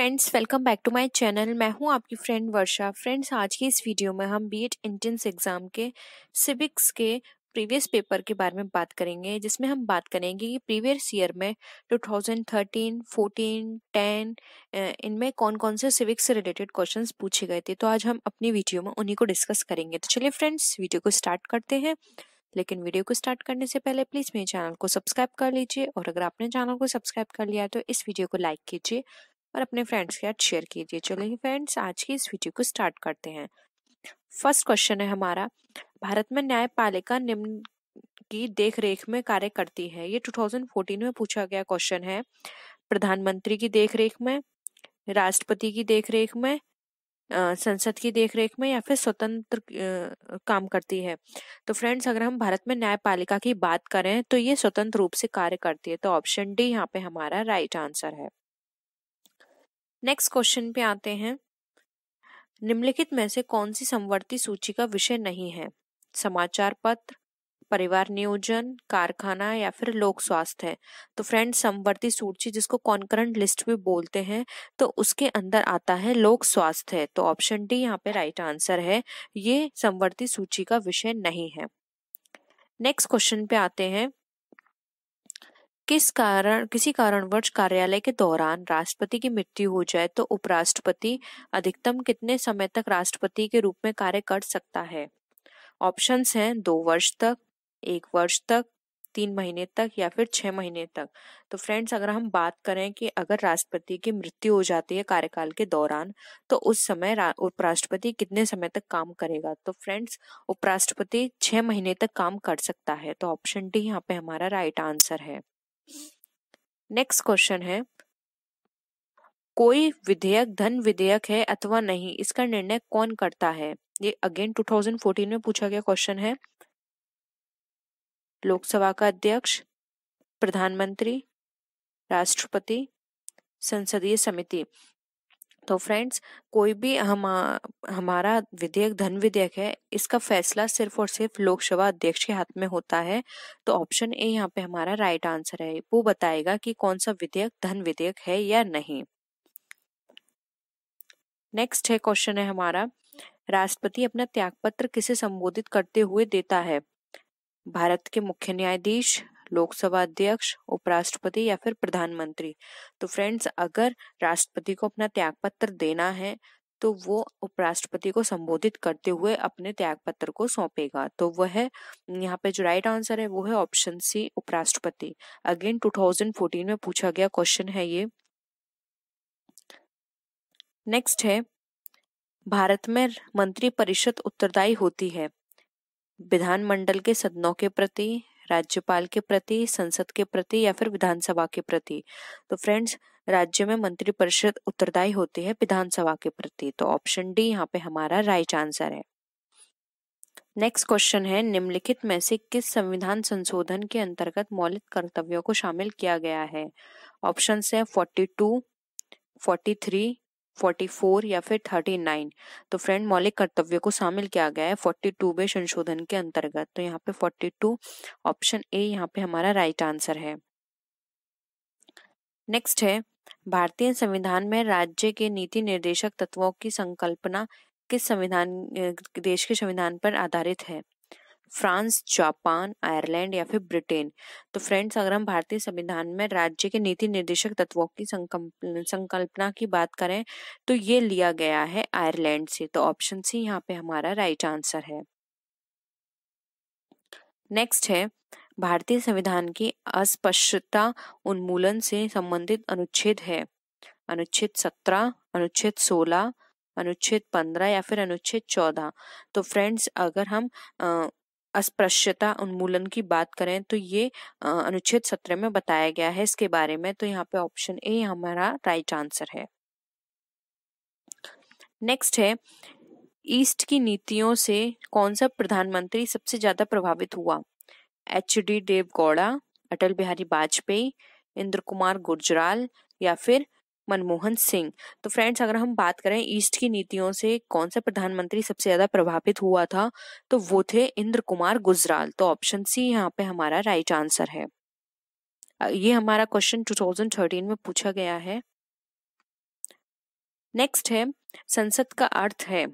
friends welcome back to my channel मैं हूं आपकी फ्रेंड वर्षा फ्रेंड्स आज की इस वीडियो में हम बी एड एंट्रेंस एग्ज़ाम के सिविक्स के प्रीवियस पेपर के बारे में बात करेंगे जिसमें हम बात करेंगे कि प्रीवियस ईयर में 2013, 14, 10 इनमें कौन कौन से सिविक्स से रिलेटेड क्वेश्चन पूछे गए थे तो आज हम अपनी वीडियो में उन्हीं को डिस्कस करेंगे तो चलिए फ्रेंड्स वीडियो को स्टार्ट करते हैं लेकिन वीडियो को स्टार्ट करने से पहले प्लीज़ मेरे चैनल को सब्सक्राइब कर लीजिए और अगर आपने चैनल को सब्सक्राइब कर लिया है तो इस वीडियो को लाइक कीजिए और अपने फ्रेंड्स के साथ शेयर कीजिए चलिए फ्रेंड्स आज की इस वीडियो को स्टार्ट करते हैं फर्स्ट क्वेश्चन है हमारा भारत में न्यायपालिका निम्न की देखरेख में कार्य करती है ये 2014 में पूछा गया क्वेश्चन है प्रधानमंत्री की देखरेख में राष्ट्रपति की देखरेख में संसद की देखरेख में या फिर स्वतंत्र काम करती है तो फ्रेंड्स अगर हम भारत में न्यायपालिका की बात करें तो ये स्वतंत्र रूप से कार्य करती है तो ऑप्शन डी यहाँ पे हमारा राइट आंसर है नेक्स्ट क्वेश्चन पे आते हैं निम्नलिखित में से कौन सी संवर्ती सूची का विषय नहीं है समाचार पत्र परिवार नियोजन कारखाना या फिर लोक स्वास्थ्य तो फ्रेंड संवर्ती सूची जिसको कॉन्करेंट लिस्ट भी बोलते हैं तो उसके अंदर आता है लोक स्वास्थ्य तो ऑप्शन डी यहाँ पे राइट आंसर है ये संवर्ती सूची का विषय नहीं है नेक्स्ट क्वेश्चन पे आते हैं किस कारण किसी कारणवश कार्यालय के दौरान राष्ट्रपति की मृत्यु हो जाए तो उपराष्ट्रपति अधिकतम कितने समय तक राष्ट्रपति के रूप में कार्य कर सकता है ऑप्शंस हैं दो वर्ष तक एक वर्ष तक तीन महीने तक या फिर छह महीने तक तो फ्रेंड्स अगर हम बात करें कि अगर राष्ट्रपति की मृत्यु हो जाती है कार्यकाल के दौरान तो उस समय उपराष्ट्रपति कितने समय तक काम करेगा तो फ्रेंड्स उपराष्ट्रपति छह महीने तक काम कर सकता है तो ऑप्शन डी यहाँ पे हमारा राइट आंसर है नेक्स्ट क्वेश्चन है कोई विधेयक धन विधेयक है अथवा नहीं इसका निर्णय कौन करता है ये अगेन 2014 में पूछा गया क्वेश्चन है लोकसभा का अध्यक्ष प्रधानमंत्री राष्ट्रपति संसदीय समिति तो फ्रेंड्स कोई भी हम हमारा विधेयक धन विधेयक है इसका फैसला सिर्फ और सिर्फ लोकसभा अध्यक्ष के हाथ में होता है तो ऑप्शन ए यहाँ पे हमारा राइट आंसर है वो बताएगा कि कौन सा विधेयक धन विधेयक है या नहीं नेक्स्ट है क्वेश्चन है हमारा राष्ट्रपति अपना त्यागपत्र किसे संबोधित करते हुए देता है भारत के मुख्य न्यायाधीश लोकसभा अध्यक्ष उपराष्ट्रपति या फिर प्रधानमंत्री तो फ्रेंड्स अगर राष्ट्रपति को अपना त्यागपत्र देना है तो वो उपराष्ट्रपति को संबोधित करते हुए अपने त्याग पत्र को सौंपेगा तो वह यहाँ पे जो राइट आंसर है वो है ऑप्शन सी उपराष्ट्रपति अगेन 2014 में पूछा गया क्वेश्चन है ये नेक्स्ट है भारत में मंत्रिपरिषद उत्तरदायी होती है विधानमंडल के सदनों के प्रति राज्यपाल के प्रति संसद के प्रति या फिर विधानसभा के प्रति तो फ्रेंड्स राज्य में मंत्रिपरिषद उत्तरदायी होती है विधानसभा के प्रति तो ऑप्शन डी यहाँ पे हमारा राइट आंसर है नेक्स्ट क्वेश्चन है निम्नलिखित में से किस संविधान संशोधन के अंतर्गत मौलिक कर्तव्यों को शामिल किया गया है ऑप्शन है फोर्टी टू फोर्टी थ्री 44 या फिर 39 तो फ्रेंड मौलिक कर्तव्य को शामिल किया गया है 42 बे संशोधन के अंतर्गत तो यहाँ पे 42 ऑप्शन ए यहाँ पे हमारा राइट आंसर है नेक्स्ट है भारतीय संविधान में राज्य के नीति निर्देशक तत्वों की संकल्पना किस संविधान देश के संविधान पर आधारित है फ्रांस जापान आयरलैंड या फिर ब्रिटेन तो फ्रेंड्स अगर हम भारतीय संविधान में राज्य के नीति निर्देशक तत्वों की संकल्पना की बात करें तो ये लिया गया है आयरलैंड से तो ऑप्शन सी यहाँ पे हमारा राइट आंसर है नेक्स्ट है भारतीय संविधान की अस्पष्टता उन्मूलन से संबंधित अनुच्छेद है अनुच्छेद सत्रह अनुच्छेद सोलह अनुच्छेद पंद्रह या फिर अनुच्छेद चौदह तो फ्रेंड्स अगर हम अस्पृश्यता उन्मूलन की बात करें तो ये अनुच्छेद सत्र में बताया गया है इसके बारे में तो यहाँ पे ऑप्शन ए हमारा राइट आंसर है नेक्स्ट है ईस्ट की नीतियों से कौन सा प्रधानमंत्री सबसे ज्यादा प्रभावित हुआ एच डी देव गौड़ा अटल बिहारी वाजपेयी इंद्र कुमार गुर्जराल या फिर मनमोहन सिंह तो फ्रेंड्स अगर हम बात करें ईस्ट की नीतियों से कौन सा प्रधानमंत्री सबसे ज्यादा प्रभावित हुआ था तो वो थे इंद्र कुमार गुजराल तो ऑप्शन सी यहाँ पे हमारा राइट आंसर है ये हमारा क्वेश्चन 2013 में पूछा गया है नेक्स्ट है संसद का अर्थ है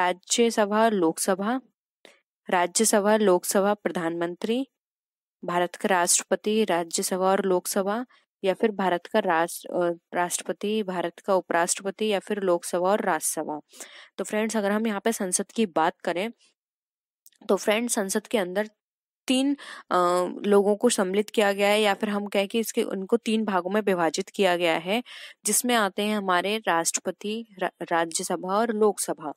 राज्यसभा लोकसभा राज्यसभा लोकसभा प्रधानमंत्री भारत का राष्ट्रपति राज्यसभा और लोकसभा या फिर भारत का राष्ट्र राष्ट्रपति भारत का उपराष्ट्रपति या फिर लोकसभा और राज्यसभा तो फ्रेंड्स अगर हम यहाँ पे संसद की बात करें तो फ्रेंड्स संसद के अंदर तीन आ, लोगों को सम्मिलित किया गया है या फिर हम कहें कि इसके उनको तीन भागों में विभाजित किया गया है जिसमें आते हैं हमारे राष्ट्रपति रा, राज्यसभा और लोकसभा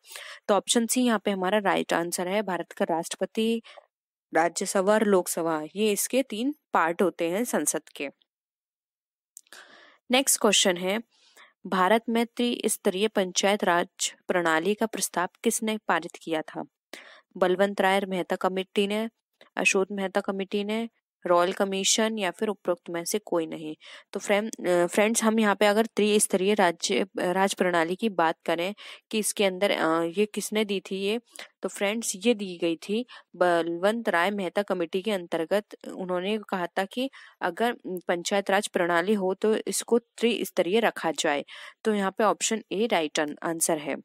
तो ऑप्शन सी यहाँ पे हमारा राइट आंसर है भारत का राष्ट्रपति राज्यसभा और लोकसभा ये इसके तीन पार्ट होते हैं संसद के नेक्स्ट क्वेश्चन है भारत में त्रिस्तरीय पंचायत राज प्रणाली का प्रस्ताव किसने पारित किया था बलवंत राय मेहता कमेटी ने अशोक मेहता कमेटी ने रॉयल कमीशन या फिर उपरोक्त में से कोई नहीं तो फ्रेंड फ्रेंड्स हम यहाँ पे अगर त्रिस्तरीय राज्य राज प्रणाली की बात करें कि इसके अंदर ये किसने दी थी ये तो फ्रेंड्स ये दी गई थी बलवंत राय मेहता कमेटी के अंतर्गत उन्होंने कहा था कि अगर पंचायत राज प्रणाली हो तो इसको त्रिस्तरीय रखा जाए तो यहाँ पे ऑप्शन ए राइट आंसर है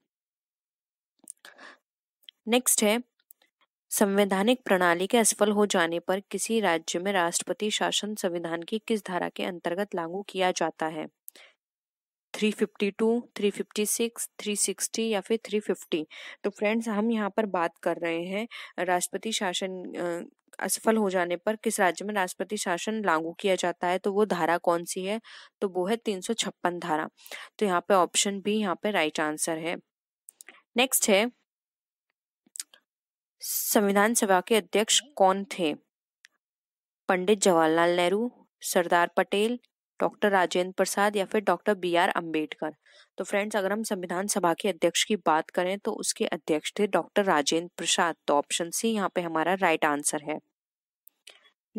नेक्स्ट है संवैधानिक प्रणाली के असफल हो जाने पर किसी राज्य में राष्ट्रपति शासन संविधान की किस धारा के अंतर्गत लागू किया जाता है 352, 356, 360 या फिर 350 तो फ्रेंड्स हम यहाँ पर बात कर रहे हैं राष्ट्रपति शासन असफल हो जाने पर किस राज्य में राष्ट्रपति शासन लागू किया जाता है तो वो धारा कौन सी है तो वो है तीन धारा तो यहाँ पे ऑप्शन बी यहाँ पे राइट आंसर है नेक्स्ट है संविधान सभा के अध्यक्ष कौन थे पंडित जवाहरलाल नेहरू सरदार पटेल डॉक्टर राजेंद्र प्रसाद या फिर डॉक्टर बी आर अम्बेडकर तो फ्रेंड्स अगर हम संविधान सभा के अध्यक्ष की बात करें तो उसके अध्यक्ष थे डॉक्टर राजेंद्र प्रसाद तो ऑप्शन सी यहाँ पे हमारा राइट आंसर है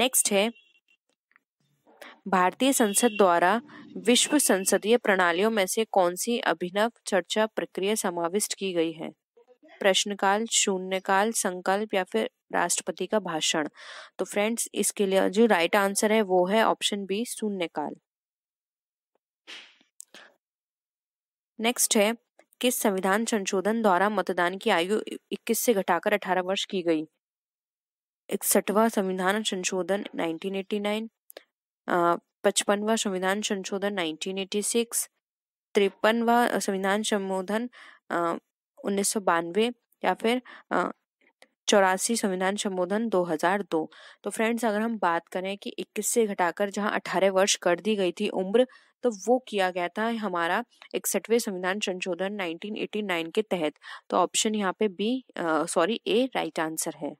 नेक्स्ट है भारतीय संसद द्वारा विश्व संसदीय प्रणालियों में से कौन सी अभिनव चर्चा प्रक्रिया समाविष्ट की गई है प्रश्नकाल शून्यकाल संकल्प या फिर राष्ट्रपति का भाषण तो फ्रेंड्स इसके लिए जो राइट आंसर है वो है ऑप्शन बी शून्यकाल नेक्स्ट है किस संविधान संशोधन द्वारा मतदान की आयु 21 से घटाकर 18 वर्ष की गई इकसठवा संविधान संशोधन 1989 पचपनवा संविधान संशोधन 1986 तिरपनवा संविधान संशोधन 1992 या फिर चौरासी संविधान संबोधन 2002 तो फ्रेंड्स अगर हम बात करें कि 21 से घटाकर जहां 18 वर्ष कर दी गई थी उम्र तो वो किया गया था हमारा इकसठवें संविधान संशोधन 1989 के तहत तो ऑप्शन यहां पे B sorry A right answer है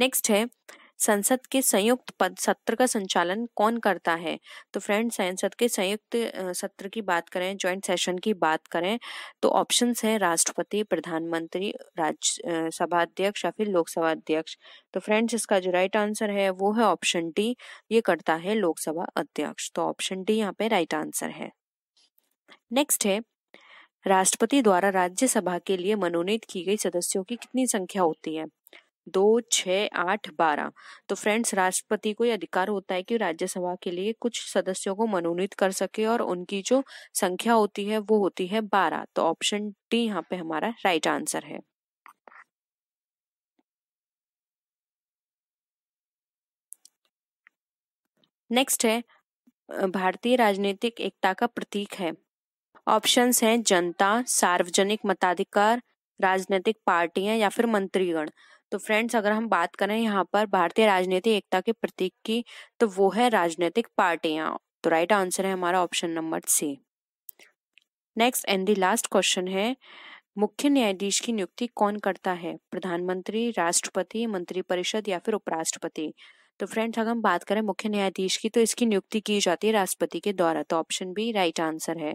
नेक्स्ट है संसद के संयुक्त पद सत्र का संचालन कौन करता है तो फ्रेंड संसद के संयुक्त सत्र की बात करें ज्वाइंट सेशन की बात करें तो ऑप्शंस हैं राष्ट्रपति प्रधानमंत्री राज्यसभा अध्यक्ष या फिर लोकसभा अध्यक्ष तो फ्रेंड्स इसका जो राइट आंसर है वो है ऑप्शन डी ये करता है लोकसभा अध्यक्ष तो ऑप्शन डी यहाँ पे राइट आंसर है नेक्स्ट है राष्ट्रपति द्वारा राज्यसभा के लिए मनोनीत की गई सदस्यों की कितनी संख्या होती है दो छः आठ बारह तो फ्रेंड्स राष्ट्रपति को यह अधिकार होता है कि राज्यसभा के लिए कुछ सदस्यों को मनोनीत कर सके और उनकी जो संख्या होती है वो होती है बारह तो ऑप्शन डी यहाँ पे हमारा राइट आंसर है नेक्स्ट है भारतीय राजनीतिक एकता का प्रतीक है ऑप्शंस हैं जनता सार्वजनिक मताधिकार राजनीतिक पार्टियां या फिर मंत्रीगण तो फ्रेंड्स अगर हम बात करें यहाँ पर भारतीय राजनीतिक एकता के प्रतीक की तो वो है राजनीतिक पार्टियां तो राइट आंसर है हमारा option number C next and the last question है मुख्य न्यायाधीश की नियुक्ति कौन करता है प्रधानमंत्री राष्ट्रपति मंत्रिपरिषद या फिर उपराष्ट्रपति तो फ्रेंड्स अगर हम बात करें मुख्य न्यायाधीश की तो इसकी नियुक्ति की जाती है राष्ट्रपति के द्वारा तो ऑप्शन बी राइट आंसर है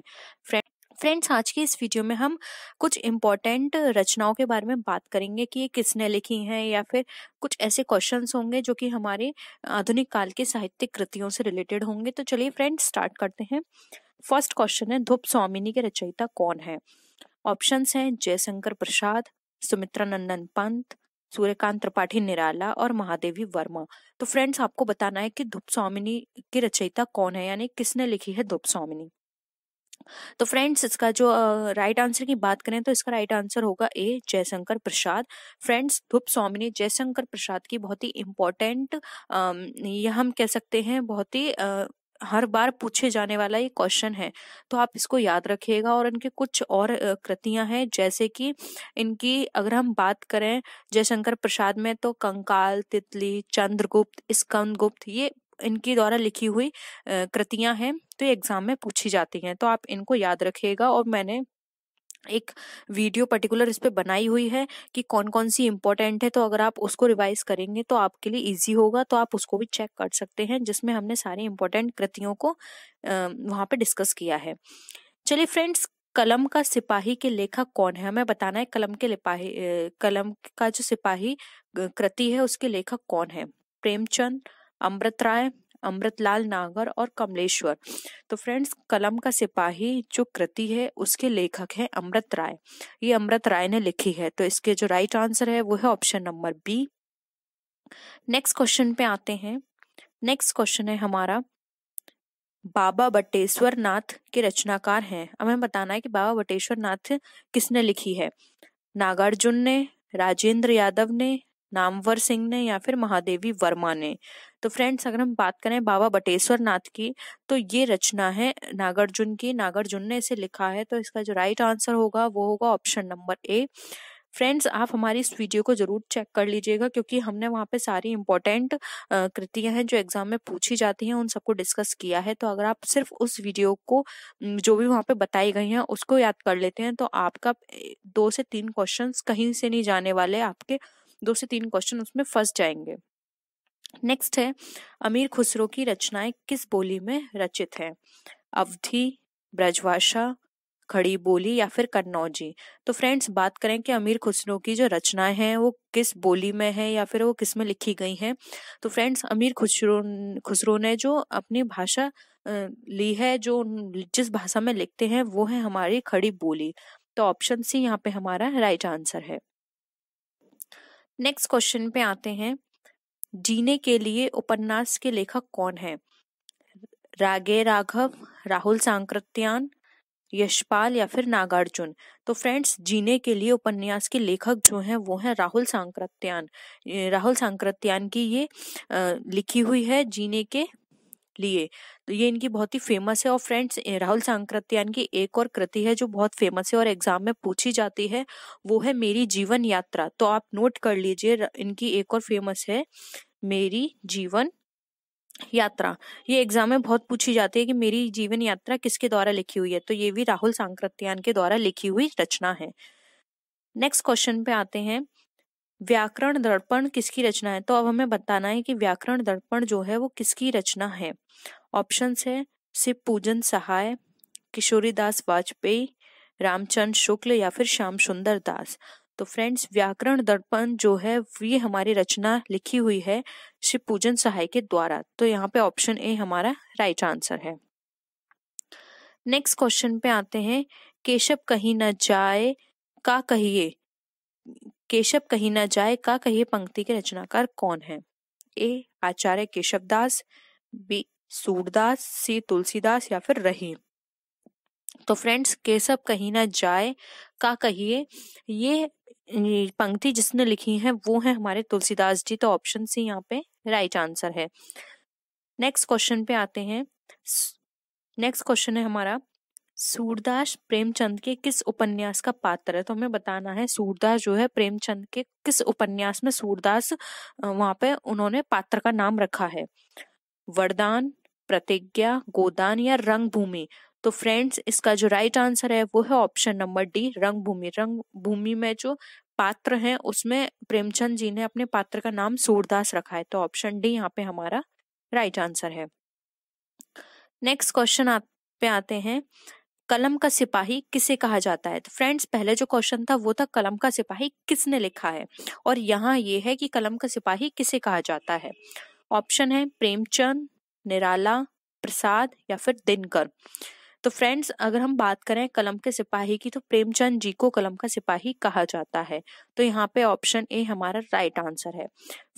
फ्रेंड फ्रेंड्स आज की इस वीडियो में हम कुछ इम्पॉर्टेंट रचनाओं के बारे में बात करेंगे कि ये किसने लिखी हैं या फिर कुछ ऐसे क्वेश्चंस होंगे जो कि हमारे आधुनिक काल के साहित्यिक कृतियों से रिलेटेड होंगे तो चलिए फ्रेंड्स स्टार्ट करते हैं फर्स्ट क्वेश्चन है धूप स्वामिनी के रचयिता कौन है ऑप्शन है जयशंकर प्रसाद सुमित्रा नंदन पंत सूर्यकांत त्रिपाठी निराला और महादेवी वर्मा तो फ्रेंड्स आपको बताना है कि धूप स्वामिनी की रचयिता कौन है यानी किसने लिखी है धूप स्वामिनी तो फ्रेंड्स इसका जो राइट आंसर की बात करें तो इसका राइट आंसर होगा ए जयशंकर प्रसाद फ्रेंड्स धूप स्वामी ने जयशंकर प्रसाद की बहुत ही इम्पोर्टेंट यह हम कह सकते हैं बहुत ही हर बार पूछे जाने वाला ये क्वेश्चन है तो आप इसको याद रखिएगा और इनके कुछ और कृतियां हैं जैसे कि इनकी अगर हम बात करें जयशंकर प्रसाद में तो कंकाल तितली चंद्रगुप्त स्कंदगुप्त ये इनके द्वारा लिखी हुई कृतियां हैं तो एग्जाम में पूछी जाती हैं तो आप इनको याद रखिएगा और मैंने एक वीडियो पर्टिकुलर इस पर बनाई हुई है कि कौन कौन सी इंपॉर्टेंट है तो अगर आप उसको रिवाइज करेंगे तो आपके लिए इजी होगा तो आप उसको भी चेक कर सकते हैं जिसमें हमने सारी इंपॉर्टेंट कृतियों को वहाँ पे डिस्कस किया है चलिए फ्रेंड्स कलम का सिपाही के लेखक कौन है हमें बताना है कलम के लिपाही कलम का जो सिपाही कृति है उसके लेखक कौन है प्रेमचंद अमृत राय अमृतलाल नागर और कमलेश्वर तो फ्रेंड्स कलम का सिपाही जो कृति है उसके लेखक है अमृत राय ये अमृत राय ने लिखी है तो इसके जो राइट आंसर है वो है option number B next question पे आते हैं नेक्स्ट क्वेश्चन है हमारा बाबा बटेश्वर नाथ के रचनाकार हैं हमें बताना है कि बाबा बटेश्वर नाथ किसने लिखी है नागार्जुन ने राजेंद्र यादव ने नामवर सिंह ने या फिर महादेवी वर्मा ने तो फ्रेंड्स अगर हम बात करें बाबा बटेश्वर नाथ की तो ये रचना है नागार्जुन की नागार्जुन ने इसे लिखा है तो इसका जो राइट आंसर होगा वो होगा ऑप्शन नंबर ए फ्रेंड्स आप हमारी इस वीडियो को जरूर चेक कर लीजिएगा क्योंकि हमने वहाँ पे सारी इंपॉर्टेंट कृतियाँ हैं जो एग्जाम में पूछी जाती हैं उन सबको डिस्कस किया है तो अगर आप सिर्फ उस वीडियो को जो भी वहाँ पे बताई गई हैं उसको याद कर लेते हैं तो आपका दो से तीन क्वेश्चन कहीं से नहीं जाने वाले आपके दो से तीन क्वेश्चन उसमें फंस जाएंगे नेक्स्ट है अमीर खुसरो की रचनाएं किस बोली में रचित हैं अवधि ब्रजभाषा खड़ी बोली या फिर कन्नौजी तो फ्रेंड्स बात करें कि अमीर खुसरो की जो रचनाएं हैं वो किस बोली में है या फिर वो किस में लिखी गई हैं तो फ्रेंड्स अमीर खुसरो खुसरो ने जो अपनी भाषा ली है जो जिस भाषा में लिखते हैं वो है हमारी खड़ी बोली तो ऑप्शन सी यहाँ पे हमारा राइट आंसर है नेक्स्ट क्वेश्चन पे आते हैं जीने के लिए उपन्यास के लेखक कौन है रागे राघव राहुल सांकृत्यान यशपाल या फिर नागार्जुन तो फ्रेंड्स जीने के लिए उपन्यास के लेखक जो हैं वो हैं राहुल सांकृत्यान राहुल सांकृत्यान की ये लिखी हुई है जीने के लिए तो ये इनकी बहुत ही फेमस है और फ्रेंड्स राहुल सांकृत्यान की एक और कृति है जो बहुत फेमस है और एग्जाम में पूछी जाती है वो है मेरी जीवन यात्रा तो आप नोट कर लीजिए इनकी एक और फेमस है मेरी जीवन यात्रा ये एग्जाम में बहुत पूछी जाती है कि मेरी जीवन यात्रा किसके द्वारा लिखी हुई है तो ये भी राहुल सांकृत्यान के द्वारा लिखी हुई रचना है नेक्स्ट क्वेश्चन पे आते हैं व्याकरण दर्पण किसकी रचना है तो अब हमें बताना है कि व्याकरण दर्पण जो है वो किसकी रचना है ऑप्शन है शिव पूजन सहाय किशोरी दास वाजपेयी रामचंद्र शुक्ल या फिर श्याम सुंदर दास तो फ्रेंड्स व्याकरण दर्पण जो है ये हमारी रचना लिखी हुई है शिव पूजन सहाय के द्वारा तो यहाँ पे ऑप्शन ए हमारा राइट आंसर है नेक्स्ट क्वेश्चन पे आते हैं केशव कहीं न जाए का कहिए केशव कहीं ना जाए का कहिए पंक्ति के रचनाकार कौन है A Acharya Keshav Das B Surdas C Tulsidas या फिर रहीम तो फ्रेंड्स केशव कहीं ना जाए का कहिए ये पंक्ति जिसने लिखी है वो है हमारे तुलसीदास जी तो ऑप्शन सी यहाँ पे राइट आंसर है नेक्स्ट क्वेश्चन पे आते हैं नेक्स्ट क्वेश्चन है हमारा सूरदास प्रेमचंद के किस उपन्यास का पात्र है तो हमें बताना है सूरदास जो है प्रेमचंद के किस उपन्यास में सूरदास वहां पे उन्होंने पात्र का नाम रखा है वरदान प्रतिज्ञा गोदान या रंगभूमि तो फ्रेंड्स इसका जो राइट आंसर है वो है ऑप्शन नंबर डी रंगभूमि रंगभूमि में जो पात्र हैं उसमें प्रेमचंद जी ने अपने पात्र का नाम सूरदास रखा है तो ऑप्शन डी यहाँ पे हमारा राइट आंसर है नेक्स्ट क्वेश्चन आप पे आते हैं कलम का सिपाही किसे कहा जाता है तो फ्रेंड्स पहले जो क्वेश्चन था वो था कलम का सिपाही किसने लिखा है और यहाँ ये है कि कलम का सिपाही किसे कहा जाता है ऑप्शन है प्रेमचंद निराला प्रसाद या फिर दिनकर तो फ्रेंड्स अगर हम बात करें कलम के सिपाही की तो प्रेमचंद जी को कलम का सिपाही कहा जाता है तो यहाँ पे ऑप्शन ए हमारा राइट आंसर है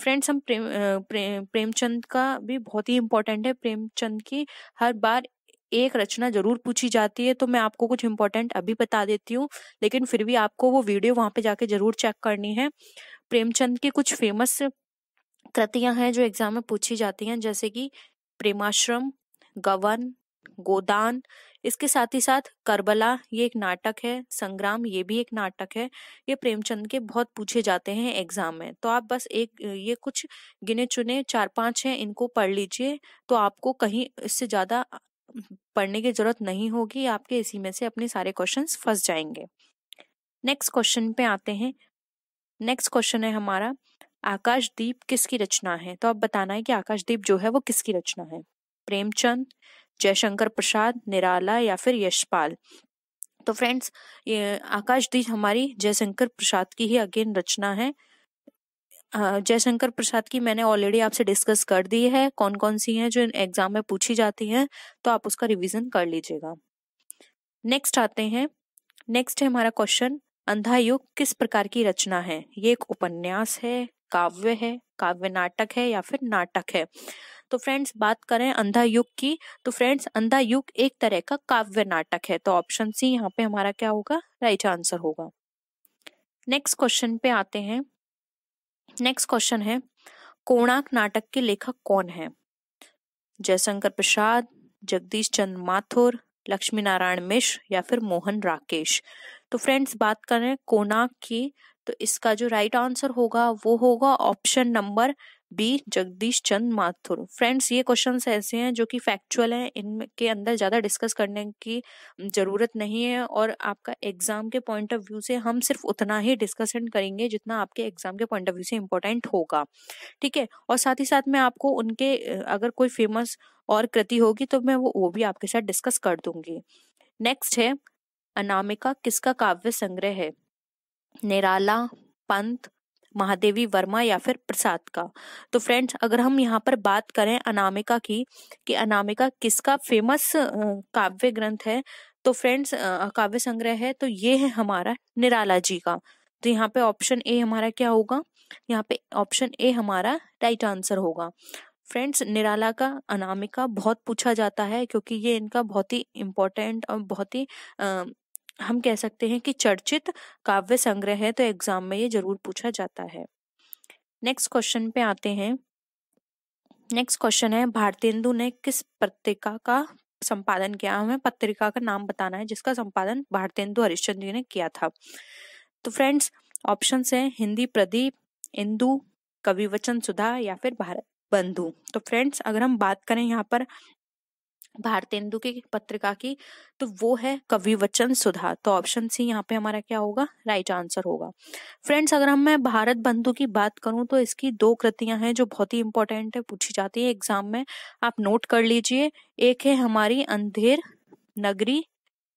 फ्रेंड्स हम प्रेम प्रेमचंद का भी बहुत ही इम्पोर्टेंट है प्रेमचंद की हर बार एक रचना जरूर पूछी जाती है तो मैं आपको कुछ इंपॉर्टेंट अभी बता देती हूँ लेकिन फिर भी आपको वो वीडियो वहां पे जाके जरूर चेक करनी है प्रेमचंद की कुछ फेमस कृतियां हैं जो एग्जाम में पूछी जाती हैं जैसे कि प्रेमाश्रम गवन गोदान इसके साथ ही साथ करबला ये एक नाटक है संग्राम ये भी एक नाटक है ये प्रेमचंद के बहुत पूछे जाते हैं एग्जाम में तो आप बस एक ये कुछ गिने चुने चार पांच हैं इनको पढ़ लीजिए तो आपको कहीं इससे ज़्यादा पढ़ने की जरूरत नहीं होगी आपके इसी में से अपने सारे क्वेश्चन फंस जाएंगे नेक्स्ट क्वेश्चन पे आते हैं नेक्स्ट क्वेश्चन है हमारा आकाशदीप किसकी रचना है तो आप बताना है कि आकाशदीप जो है वो किसकी रचना है प्रेमचंद जयशंकर प्रसाद निराला या फिर यशपाल तो फ्रेंड्स ये आकाशदीप हमारी जयशंकर प्रसाद की ही अगेन रचना है जयशंकर प्रसाद की मैंने ऑलरेडी आपसे डिस्कस कर दी है कौन कौन सी हैं जो एग्जाम में पूछी जाती हैं तो आप उसका रिवीजन कर लीजिएगा नेक्स्ट आते हैं नेक्स्ट है हमारा क्वेश्चन अंधा युग किस प्रकार की रचना है ये एक उपन्यास है काव्य है काव्य नाटक है या फिर नाटक है तो फ्रेंड्स बात करें अंधा युग की तो फ्रेंड्स अंधा युग एक तरह का काव्य नाटक है तो ऑप्शन सी यहाँ पे हमारा क्या होगा राइट आंसर होगा नेक्स्ट क्वेश्चन पे आते हैं नेक्स्ट क्वेश्चन है कोणार्क नाटक के लेखक कौन है जयशंकर प्रसाद जगदीश चंद्र माथुर लक्ष्मी नारायण मिश्र या फिर मोहन राकेश तो फ्रेंड्स बात करें कोणार्क की तो इसका जो राइट right आंसर होगा वो होगा option number B Jagdish Chand Mathur friends ये क्वेश्चन ऐसे हैं जो कि फैक्चुअल हैं इनके अंदर ज़्यादा डिस्कस करने की ज़रूरत नहीं है और आपका एग्ज़ाम के पॉइंट ऑफ व्यू से हम सिर्फ उतना ही डिस्कशन करेंगे जितना आपके एग्ज़ाम के पॉइंट ऑफ व्यू से इम्पोर्टेंट होगा ठीक है और साथ ही साथ मैं आपको उनके अगर कोई फेमस और कृति होगी तो मैं वो वो भी आपके साथ डिस्कस कर दूंगी नेक्स्ट है अनामिका किसका काव्य संग्रह है निराला पंत महादेवी वर्मा या फिर प्रसाद का तो फ्रेंड्स अगर हम यहाँ पर बात करें अनामिका की कि अनामिका किसका फेमस काव्य ग्रंथ है तो फ्रेंड्स काव्य संग्रह है तो ये है हमारा निराला जी का तो यहाँ पे ऑप्शन ए हमारा क्या होगा यहाँ पे ऑप्शन ए हमारा राइट आंसर होगा फ्रेंड्स निराला का अनामिका बहुत पूछा जाता है क्योंकि ये इनका बहुत ही इम्पोर्टेंट और बहुत ही हम कह सकते हैं कि चर्चित काव्य संग्रह है तो एग्जाम में ये जरूर पूछा जाता है नेक्स्ट क्वेश्चन पे आते हैं नेक्स्ट क्वेश्चन है भारतेंदु ने किस पत्रिका का संपादन किया हमें पत्रिका का नाम बताना है जिसका संपादन भारतेंदु हरिश्चंद्र जी ने किया था तो फ्रेंड्स ऑप्शन है हिंदी प्रदीप इंदु कविवचन सुधा या फिर भारत बंधु तो फ्रेंड्स अगर हम बात करें यहाँ पर भारतेंदु की पत्रिका की तो वो है कवि वचन सुधा तो ऑप्शन सी यहाँ पे हमारा क्या होगा राइट आंसर होगा फ्रेंड्स अगर हम मैं भारत बंधु की बात करूं तो इसकी दो कृतियां हैं जो बहुत ही इंपॉर्टेंट है पूछी जाती है एग्जाम में आप नोट कर लीजिए एक है हमारी अंधेर नगरी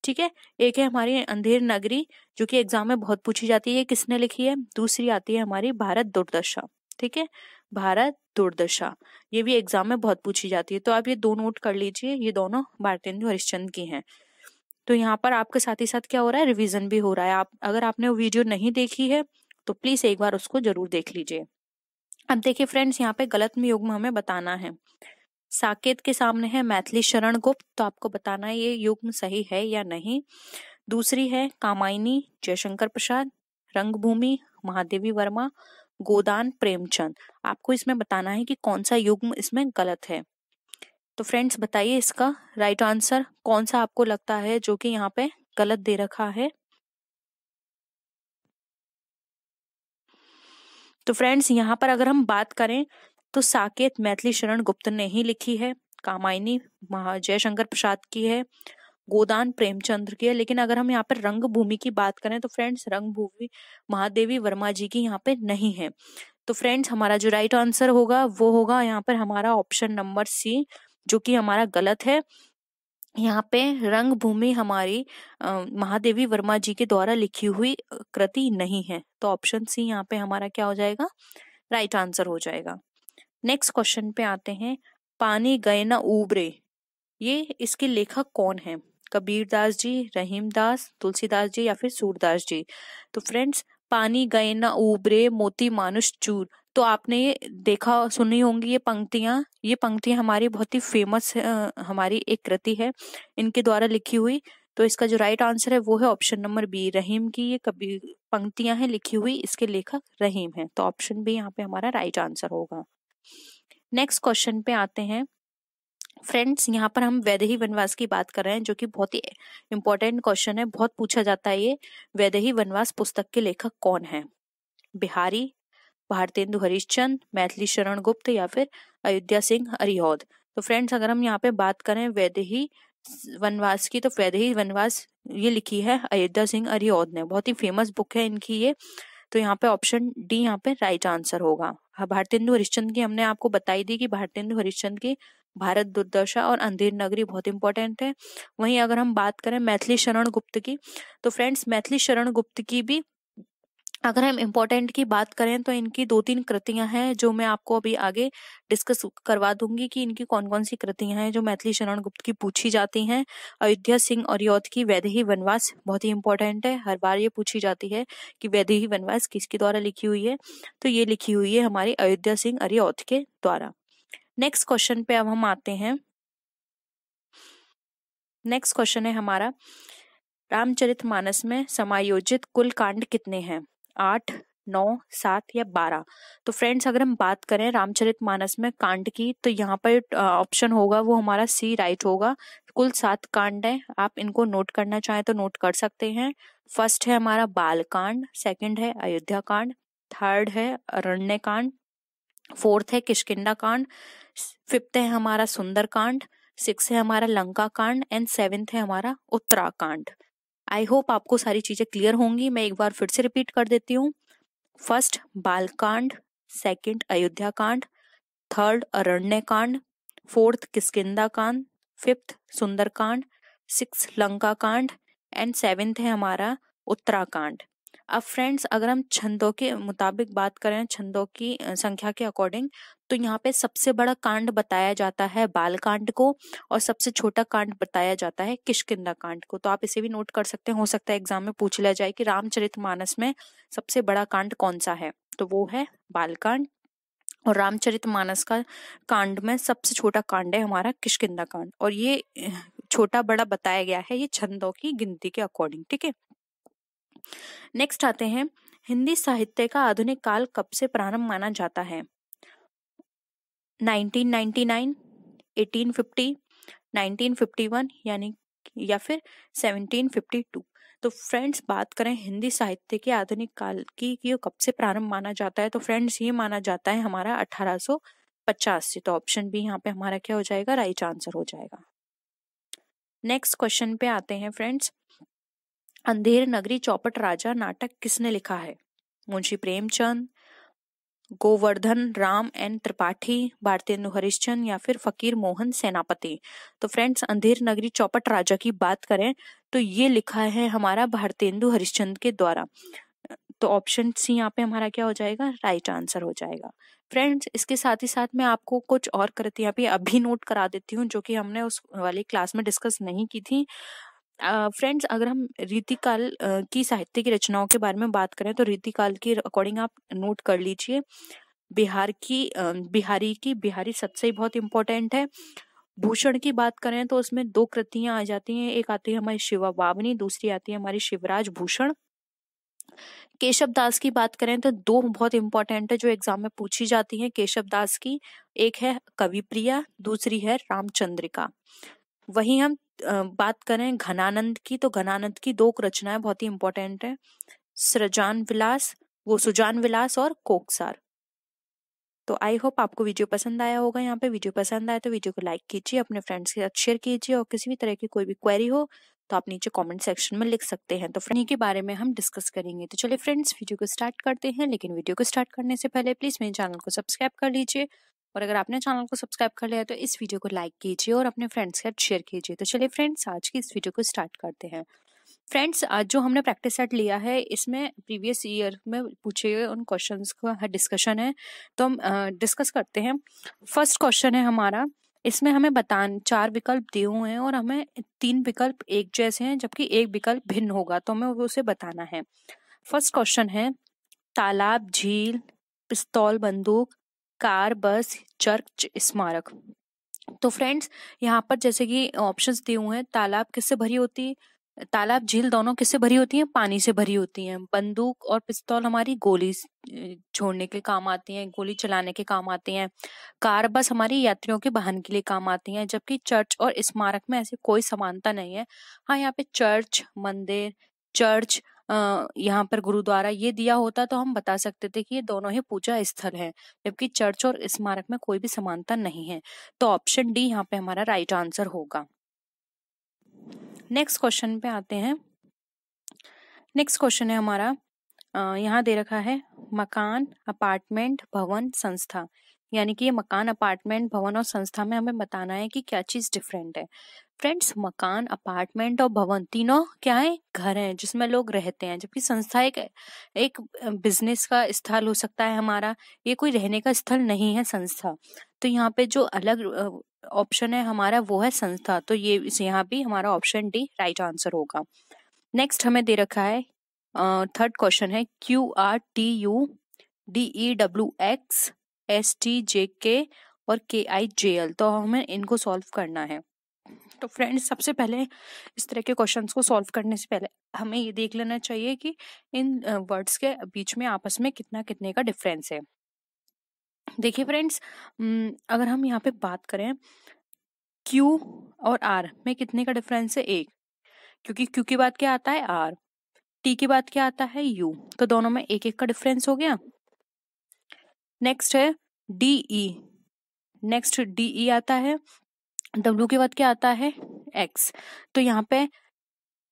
ठीक है एक है हमारी अंधेर नगरी जो कि एग्जाम में बहुत पूछी जाती है किसने लिखी है दूसरी आती है हमारी भारत दुर्दशा ठीक है भारत दुर्दशा ये भी एग्जाम में बहुत पूछी जाती है तो आप ये दो नोट कर लीजिए ये दोनों भारतीय हरिश्चंद की हैं तो यहाँ पर आपके साथ ही साथ क्या हो रहा है रिवीजन भी हो रहा है आप अगर आपने वो वीडियो नहीं देखी है तो प्लीज एक बार उसको जरूर देख लीजिए अब देखिए फ्रेंड्स यहाँ पे गलत में युग्म हमें बताना है साकेत के सामने है मैथिली शरण गुप्त तो आपको बताना है ये युग्म सही है या नहीं दूसरी है कामायनी जयशंकर प्रसाद रंगभूमि महादेवी वर्मा गोदान प्रेमचंद आपको इसमें बताना है कि कौन सा युग्म इसमें गलत है तो फ्रेंड्स बताइए इसका राइट आंसर कौन सा आपको लगता है जो कि यहाँ पे गलत दे रखा है तो फ्रेंड्स यहाँ पर अगर हम बात करें तो साकेत मैथिली शरण गुप्त ने ही लिखी है कामायनी जयशंकर प्रसाद की है गोदान प्रेमचंद्र की है लेकिन अगर हम यहाँ पर भूमि की बात करें तो फ्रेंड्स रंग भूमि महादेवी वर्मा जी की यहाँ पे नहीं है तो फ्रेंड्स हमारा जो राइट आंसर होगा वो होगा यहाँ पर हमारा ऑप्शन नंबर सी जो कि हमारा गलत है यहाँ पे रंग भूमि हमारी महादेवी वर्मा जी के द्वारा लिखी हुई कृति नहीं है तो ऑप्शन सी यहाँ पे हमारा क्या हो जाएगा राइट आंसर हो जाएगा नेक्स्ट क्वेश्चन पे आते हैं पानी गए ना उबरे ये इसके लेखक कौन है कबीरदास जी रहीमदास तुलसीदास जी या फिर सूरदास जी तो फ्रेंड्स पानी गए ना उबरे मोती मानुष चूर तो आपने ये देखा सुनी होंगी ये पंक्तियाँ ये पंक्तियां हमारी बहुत ही फेमस हमारी एक कृति है इनके द्वारा लिखी हुई तो इसका जो राइट आंसर है वो है ऑप्शन नंबर बी रहीम की ये कभी पंक्तियां हैं लिखी हुई इसके लेखक रहीम है तो ऑप्शन बी यहाँ पे हमारा राइट आंसर होगा नेक्स्ट क्वेश्चन पे आते हैं फ्रेंड्स यहाँ पर हम वैदेही वनवास की बात कर रहे हैं जो कि बहुत ही इंपॉर्टेंट क्वेश्चन है बहुत पूछा जाता है ये वैदेही वनवास पुस्तक के लेखक कौन है बिहारी भारतेंदु हरिश्चंद मैथिली शरण गुप्त या फिर अयोध्या सिंह अरिहोद तो फ्रेंड्स अगर हम यहाँ पे बात करें वैदेही वनवास की तो वैदेही वनवास ये लिखी है अयोध्या सिंह अरिहोद ने बहुत ही फेमस बुक है इनकी ये तो यहाँ पे ऑप्शन डी यहाँ पे राइट आंसर होगा हाँ, भारतेंदु हरिश्चंद की हमने आपको बताई दी कि भारतेंदु हरिश्चंद की भारत दुर्दशा और अंधेर नगरी बहुत इंपॉर्टेंट है वहीं अगर हम बात करें मैथिली शरण गुप्त की तो फ्रेंड्स मैथिली शरण गुप्त की भी अगर हम इम्पोर्टेंट की बात करें तो इनकी दो तीन कृतियां हैं जो मैं आपको अभी आगे डिस्कस करवा दूंगी कि इनकी कौन कौन सी कृतियां हैं जो मैथिली शरण गुप्त की पूछी जाती हैं अयोध्या सिंह और यौध की वैदेही वनवास बहुत ही इंपॉर्टेंट है हर बार ये पूछी जाती है कि वैदेही वनवास किसके द्वारा लिखी हुई है तो ये लिखी हुई है हमारी अयोध्या सिंह और यौध के द्वारा नेक्स्ट क्वेश्चन पे अब हम आते हैं नेक्स्ट क्वेश्चन है हमारा रामचरित मानस में समायोजित कुल कांड कितने हैं आठ नौ सात या बारह तो फ्रेंड्स अगर हम बात करें रामचरित मानस में कांड की तो यहाँ पर ऑप्शन होगा वो हमारा सी राइट होगा कुल सात कांड है आप इनको नोट करना चाहें तो नोट कर सकते हैं फर्स्ट है हमारा बाल कांड सेकेंड है अयोध्या कांड थर्ड है अरण्य कांड फोर्थ है किशकिंडा कांड फिफ्थ है हमारा सुंदर कांड सिक्स है हमारा लंका कांड एंड सेवेंथ है हमारा उत्तराकांड आई होप आपको सारी चीज़ें क्लियर होंगी मैं एक बार फिर से रिपीट कर देती हूँ फर्स्ट बाल कांड सेकेंड अयोध्या कांड थर्ड अरण्य कांड फोर्थ किसकिंदा कांड फिफ्थ सुंदरकांड सिक्स लंका कांड एंड सेवेंथ है हमारा उत्तराकांड अब फ्रेंड्स अगर हम छंदों के मुताबिक बात करें छंदों की संख्या के अकॉर्डिंग तो यहाँ पे सबसे बड़ा कांड बताया जाता है बाल कांड को और सबसे छोटा कांड बताया जाता है किशकिंदा कांड को तो आप इसे भी नोट कर सकते हैं हो सकता है एग्जाम में पूछ लिया जाए कि मानस में सबसे बड़ा कांड कौन सा है तो वो है बालकांड और मानस का कांड में सबसे छोटा कांड है हमारा किशकिंदा कांड और ये छोटा बड़ा बताया गया है ये छंदों की गिनती के अकॉर्डिंग ठीक है नेक्स्ट आते हैं हिंदी साहित्य का आधुनिक काल कब से प्रारंभ माना जाता है 1950 1951 यानी या फिर 1752 तो फ्रेंड्स बात करें हिंदी साहित्य के आधुनिक काल की कि कब से प्रारंभ माना जाता है तो फ्रेंड्स ये माना जाता है हमारा 1850 से तो ऑप्शन बी यहाँ पे हमारा क्या हो जाएगा राइट आंसर हो जाएगा नेक्स्ट क्वेश्चन पे आते हैं फ्रेंड्स अंधेर नगरी चौपट राजा नाटक किसने लिखा है मुंशी प्रेमचंद गोवर्धन राम एन त्रिपाठी भारतेंदु हरिश्चंद या फिर फकीर मोहन सेनापति तो फ्रेंड्स अंधेर नगरी चौपट राजा की बात करें तो ये लिखा है हमारा भारतेंदु हरिश्चंद के द्वारा तो ऑप्शन सी यहाँ पे हमारा क्या हो जाएगा राइट आंसर हो जाएगा फ्रेंड्स इसके साथ ही साथ मैं आपको कुछ और कृतियां भी अभी नोट करा देती हूँ जो कि हमने उस वाली क्लास में डिस्कस नहीं की थी फ्रेंड्स अगर हम रीतिकाल की साहित्य की रचनाओं के बारे में बात करें तो रीतिकाल की अकॉर्डिंग आप नोट कर लीजिए बिहार की बिहारी की बिहारी ही बहुत इंपॉर्टेंट है भूषण की बात करें तो उसमें दो कृतियां आ जाती हैं एक आती है हमारी शिवा बावनी दूसरी आती है हमारी शिवराज भूषण केशव दास की बात करें तो दो बहुत इंपॉर्टेंट है जो एग्जाम में पूछी जाती है केशव दास की एक है कवि प्रिया दूसरी है रामचंद्रिका वहीं हम बात करें घनानंद की तो घनानंद की दो रचनाएं बहुत ही इंपॉर्टेंट है सृजान विलास वो सुजान विलास और कोकसार तो आई होप आपको वीडियो पसंद आया होगा यहाँ पे वीडियो पसंद आए तो वीडियो को लाइक कीजिए अपने फ्रेंड्स के साथ शेयर कीजिए और किसी भी तरह की कोई भी क्वेरी हो तो आप नीचे कमेंट सेक्शन में लिख सकते हैं तो फ्रेंड के बारे में हम डिस्कस करेंगे तो चलिए फ्रेंड्स वीडियो को स्टार्ट करते हैं लेकिन वीडियो को स्टार्ट करने से पहले प्लीज़ मेरे चैनल को सब्सक्राइब कर लीजिए और अगर आपने चैनल को सब्सक्राइब कर लिया है तो इस वीडियो को लाइक कीजिए और अपने फ्रेंड्स के साथ शेयर कीजिए तो चलिए फ्रेंड्स आज की इस वीडियो को स्टार्ट करते हैं फ्रेंड्स आज जो हमने प्रैक्टिस सेट लिया है इसमें प्रीवियस ईयर में पूछे गए उन क्वेश्चंस का डिस्कशन है तो हम डिस्कस करते हैं फर्स्ट क्वेश्चन है हमारा इसमें हमें बता चार विकल्प दिए हुए हैं और हमें तीन विकल्प एक जैसे हैं जबकि एक विकल्प भिन्न होगा तो हमें उसे बताना है फर्स्ट क्वेश्चन है तालाब झील पिस्तौल बंदूक कार बस चर्च स्मारक तो फ्रेंड्स यहाँ पर जैसे कि ऑप्शंस दिए हुए हैं तालाब किससे भरी होती है तालाब झील दोनों किससे भरी होती हैं पानी से भरी होती हैं बंदूक और पिस्तौल हमारी गोली छोड़ने के काम आती हैं गोली चलाने के काम आती हैं कार बस हमारी यात्रियों के वाहन के लिए काम आती हैं जबकि चर्च और स्मारक में ऐसी कोई समानता नहीं है हाँ यहाँ पे चर्च मंदिर चर्च यहाँ पर गुरुद्वारा ये दिया होता तो हम बता सकते थे कि ये दोनों ही पूजा स्थल हैं जबकि चर्च और स्मारक में कोई भी समानता नहीं है तो ऑप्शन डी यहाँ पे हमारा राइट आंसर होगा नेक्स्ट क्वेश्चन पे आते हैं नेक्स्ट क्वेश्चन है हमारा यहाँ दे रखा है मकान अपार्टमेंट भवन संस्था यानी कि ये मकान अपार्टमेंट भवन और संस्था में हमें बताना है कि क्या चीज डिफरेंट है फ्रेंड्स मकान अपार्टमेंट और भवन तीनों क्या है घर हैं जिसमें लोग रहते हैं जबकि संस्था एक एक बिजनेस का स्थल हो सकता है हमारा ये कोई रहने का स्थल नहीं है संस्था तो यहाँ पे जो अलग ऑप्शन है हमारा वो है संस्था तो ये यहाँ भी हमारा ऑप्शन डी राइट आंसर होगा नेक्स्ट हमें दे रखा है थर्ड क्वेश्चन है Q R T U D E W X S T J K और के आई जे एल तो हमें इनको सॉल्व करना है तो फ्रेंड्स सबसे पहले इस तरह के क्वेश्चंस को सॉल्व करने से पहले हमें ये देख लेना चाहिए कि इन वर्ड्स के बीच में आपस में कितना कितने का डिफरेंस है देखिए फ्रेंड्स अगर हम यहाँ पे बात करें क्यू और आर में कितने का डिफरेंस है एक क्योंकि क्यू की बात क्या आता है आर टी की बात क्या आता है यू तो दोनों में एक एक का डिफरेंस हो गया नेक्स्ट है D E next D E आता है डब्ल्यू के बाद क्या आता है एक्स तो यहाँ पे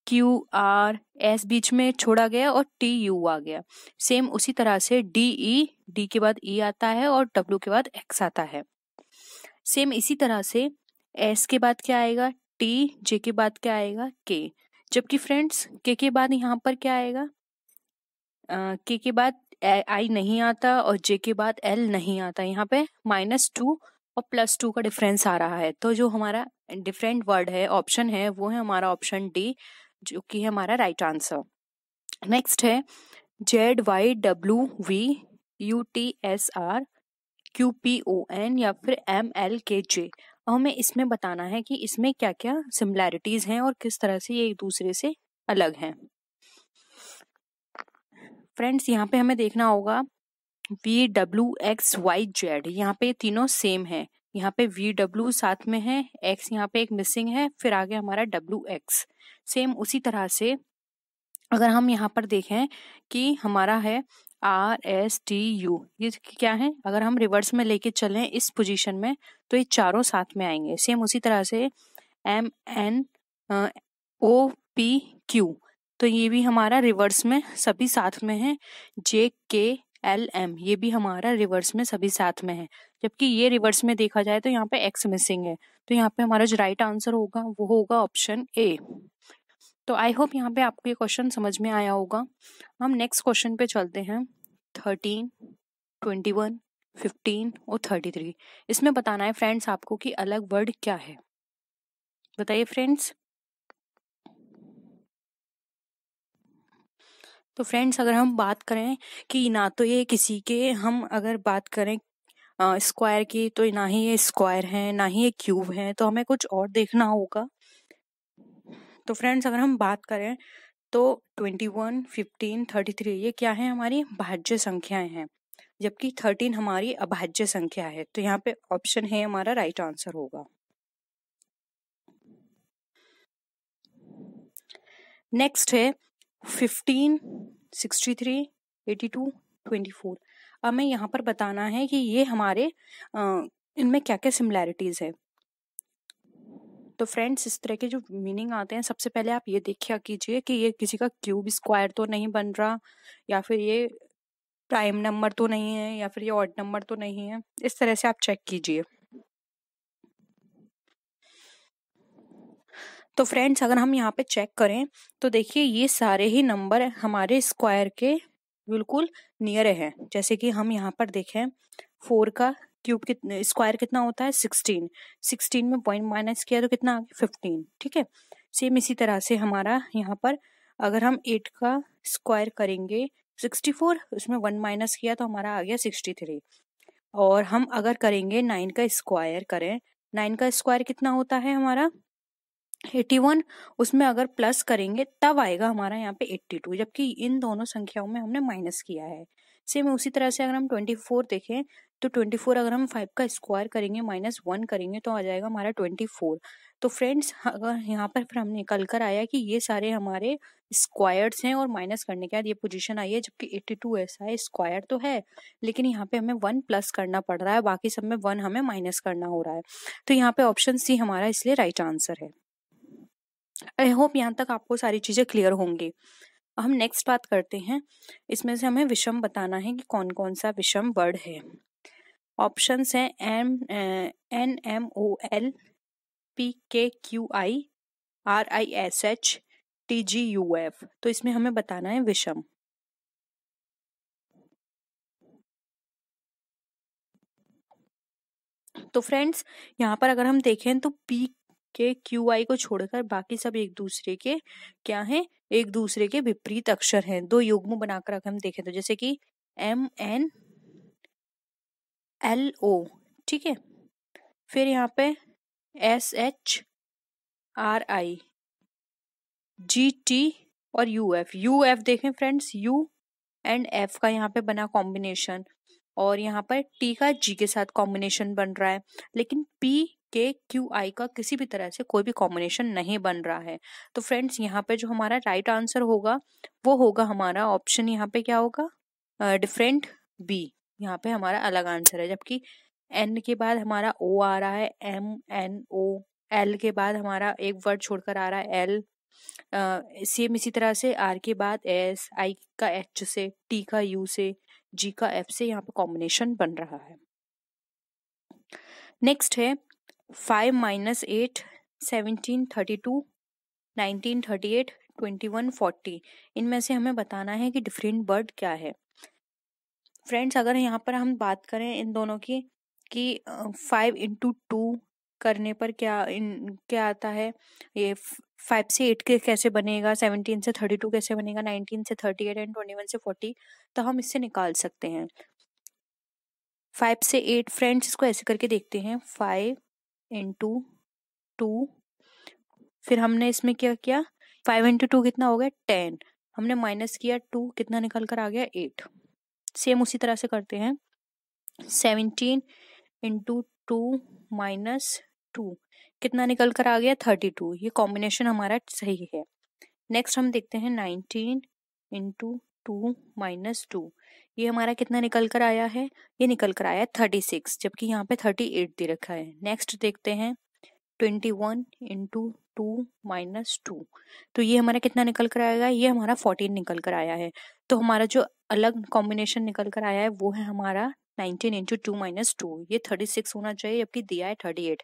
क्यू आर एस बीच में छोड़ा गया और टी यू आ गया सेम उसी तरह से डी ई डी के बाद ई e आता है और डब्ल्यू के बाद एक्स आता है सेम इसी तरह से एस के बाद क्या आएगा टी जे के बाद क्या आएगा के जबकि फ्रेंड्स के के बाद यहाँ पर क्या आएगा के के बाद आई नहीं आता और जे के बाद एल नहीं आता यहाँ पे माइनस टू और प्लस टू का डिफरेंस आ रहा है तो जो हमारा डिफरेंट वर्ड है ऑप्शन है वो है हमारा ऑप्शन डी जो कि है हमारा राइट आंसर नेक्स्ट है Z Y W V U T S R Q P O N या फिर एम एल के जे और हमें इसमें बताना है कि इसमें क्या क्या सिमिलैरिटीज़ हैं और किस तरह से ये एक दूसरे से अलग हैं फ्रेंड्स यहाँ पे हमें देखना होगा V W X Y Z यहाँ पे तीनों सेम है यहाँ पे वी डब्ल्यू साथ में है एक्स यहाँ पे एक मिसिंग है फिर आगे हमारा डब्ल्यू एक्स सेम उसी तरह से अगर हम यहाँ पर देखें कि हमारा है आर एस टी यू ये क्या है अगर हम रिवर्स में लेके चलें इस पोजीशन में तो ये चारों साथ में आएंगे सेम उसी तरह से M N O P Q तो ये भी हमारा रिवर्स में सभी साथ में है जे के एल एम ये भी हमारा रिवर्स में सभी साथ में है जबकि ये रिवर्स में देखा जाए तो यहाँ पे एक्स मिसिंग है तो यहाँ पे हमारा जो राइट आंसर होगा वो होगा ऑप्शन ए तो आई होप यहाँ पे आपको ये क्वेश्चन समझ में आया होगा हम नेक्स्ट क्वेश्चन पे चलते हैं थर्टीन ट्वेंटी वन फिफ्टीन और थर्टी थ्री इसमें बताना है फ्रेंड्स आपको कि अलग वर्ड क्या है बताइए फ्रेंड्स तो फ्रेंड्स अगर हम बात करें कि ना तो ये किसी के हम अगर बात करें स्क्वायर की तो ना ही ये स्क्वायर है ना ही ये क्यूब है तो हमें कुछ और देखना होगा तो फ्रेंड्स अगर हम बात करें तो twenty one fifteen thirty three ये क्या है हमारी भाज्य संख्याएं हैं जबकि थर्टीन हमारी अभाज्य संख्या है तो यहाँ पे ऑप्शन है हमारा राइट आंसर होगा नेक्स्ट है fifteen sixty three eighty two twenty four अब मैं यहाँ पर बताना है कि ये हमारे इनमें क्या क्या सिमिलैरिटीज़ है तो फ्रेंड्स इस तरह के जो मीनिंग आते हैं सबसे पहले आप ये देखिया कीजिए कि ये किसी का क्यूब स्क्वायर तो नहीं बन रहा या फिर ये प्राइम नंबर तो नहीं है या फिर ये ऑड नंबर तो नहीं है इस तरह से आप चेक कीजिए तो फ्रेंड्स अगर हम यहाँ पे चेक करें तो देखिए ये सारे ही नंबर हमारे स्क्वायर के बिल्कुल नियर है जैसे कि हम यहाँ पर देखें फोर का क्यूब कितना स्क्वायर कितना होता है सिक्सटीन सिक्सटीन में पॉइंट माइनस किया तो कितना आ गया फिफ्टीन ठीक है सेम इसी तरह से हमारा यहाँ पर अगर हम एट का स्क्वायर करेंगे सिक्सटी फोर उसमें वन माइनस किया तो हमारा आ गया सिक्सटी थ्री और हम अगर करेंगे नाइन का स्क्वायर करें नाइन का स्क्वायर कितना होता है हमारा एट्टी वन उसमें अगर प्लस करेंगे तब आएगा हमारा यहाँ पे एट्टी टू जबकि इन दोनों संख्याओं में हमने माइनस किया है सेम उसी तरह से अगर हम ट्वेंटी फोर देखें तो ट्वेंटी फोर अगर हम फाइव का स्क्वायर करेंगे माइनस वन करेंगे तो आ जाएगा हमारा ट्वेंटी फोर तो फ्रेंड्स अगर यहाँ पर फिर हम निकल कर आया कि ये सारे हमारे स्क्वायर्स हैं और माइनस करने के बाद ये पोजीशन आई है जबकि 82 ऐसा है स्क्वायर तो है लेकिन यहाँ पे हमें वन प्लस करना पड़ रहा है बाकी सब में वन हमें माइनस करना हो रहा है तो यहाँ पे ऑप्शन सी हमारा इसलिए राइट आंसर है आई होप यहाँ तक आपको सारी चीज़ें क्लियर होंगी हम नेक्स्ट बात करते हैं इसमें से हमें विषम बताना है कि कौन कौन सा विषम वर्ड है ऑप्शंस हैं M N M O L P K Q I R I S H T G U F तो इसमें हमें बताना है विषम तो फ्रेंड्स यहाँ पर अगर हम देखें तो पी के क्यू आई को छोड़कर बाकी सब एक दूसरे के क्या हैं एक दूसरे के विपरीत अक्षर हैं दो युग्म बनाकर अगर हम देखें तो जैसे कि एम एन एल ओ ठीक है फिर यहाँ पे S H R I G T और यू एफ यू एफ देखें फ्रेंड्स यू एंड एफ का यहाँ पे बना कॉम्बिनेशन और यहाँ पर टी का जी के साथ कॉम्बिनेशन बन रहा है लेकिन पी के क्यू आई का किसी भी तरह से कोई भी कॉम्बिनेशन नहीं बन रहा है तो फ्रेंड्स यहाँ पे जो हमारा राइट right आंसर होगा वो होगा हमारा ऑप्शन यहाँ पे क्या होगा डिफरेंट बी यहाँ पे हमारा अलग आंसर है जबकि एन के बाद हमारा ओ आ रहा है एम एन ओ एल के बाद हमारा एक वर्ड छोड़कर आ रहा है एल सेम इसी तरह से आर के बाद एस आई का एच से टी का यू से जी का एफ से यहाँ पे कॉम्बिनेशन बन रहा है नेक्स्ट है five minus eight seventeen thirty two nineteen thirty eight twenty one forty इनमें से हमें बताना है कि डिफरेंट बर्ड क्या है फ्रेंड्स अगर यहाँ पर हम बात करें इन दोनों की कि फाइव इंटू टू करने पर क्या इन क्या आता है ये फाइव से एट के कैसे बनेगा सेवनटीन से थर्टी टू कैसे बनेगा नाइनटीन से thirty eight and twenty one से फोर्टी तो हम इससे निकाल सकते हैं फाइव से एट फ्रेंड्स इसको ऐसे करके देखते हैं फाइव इंटू टू फिर हमने इसमें क्या किया फाइव इंटू टू कितना हो गया टेन हमने माइनस किया टू कितना निकल कर आ गया एट सेम उसी तरह से करते हैं seventeen into two minus two कितना निकल कर आ गया थर्टी टू ये कॉम्बिनेशन हमारा सही है नेक्स्ट हम देखते हैं nineteen into two minus two ये हमारा कितना निकल कर आया है ये निकल कर आया है थर्टी सिक्स जबकि यहाँ पे थर्टी एट दे रखा है नेक्स्ट देखते हैं twenty one into two minus two तो ये हमारा कितना निकल कर आएगा ये हमारा फोर्टीन निकल कर आया है तो हमारा जो अलग कॉम्बिनेशन निकल कर आया है वो है हमारा nineteen into two minus two ये थर्टी सिक्स होना चाहिए जबकि दिया है थर्टी एट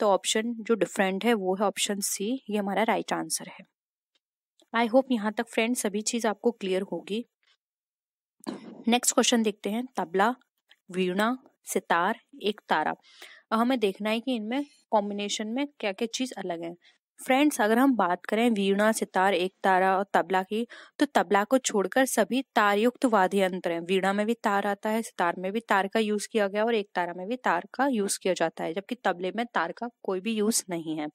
तो ऑप्शन जो डिफरेंट है वो है ऑप्शन सी ये हमारा राइट right आंसर है आई होप यहाँ तक फ्रेंड सभी चीज़ आपको क्लियर होगी नेक्स्ट क्वेश्चन देखते हैं तबला वीणा सितार एक तारा अब हमें देखना है कि इनमें कॉम्बिनेशन में क्या क्या चीज़ अलग है फ्रेंड्स अगर हम बात करें वीणा सितार एक तारा और तबला की तो तबला को छोड़कर सभी तारयुक्त वाद्य यंत्र हैं वीणा में भी तार आता है सितार में भी तार का यूज किया गया और एक तारा में भी तार का यूज किया जाता है जबकि तबले में तार का कोई भी यूज नहीं है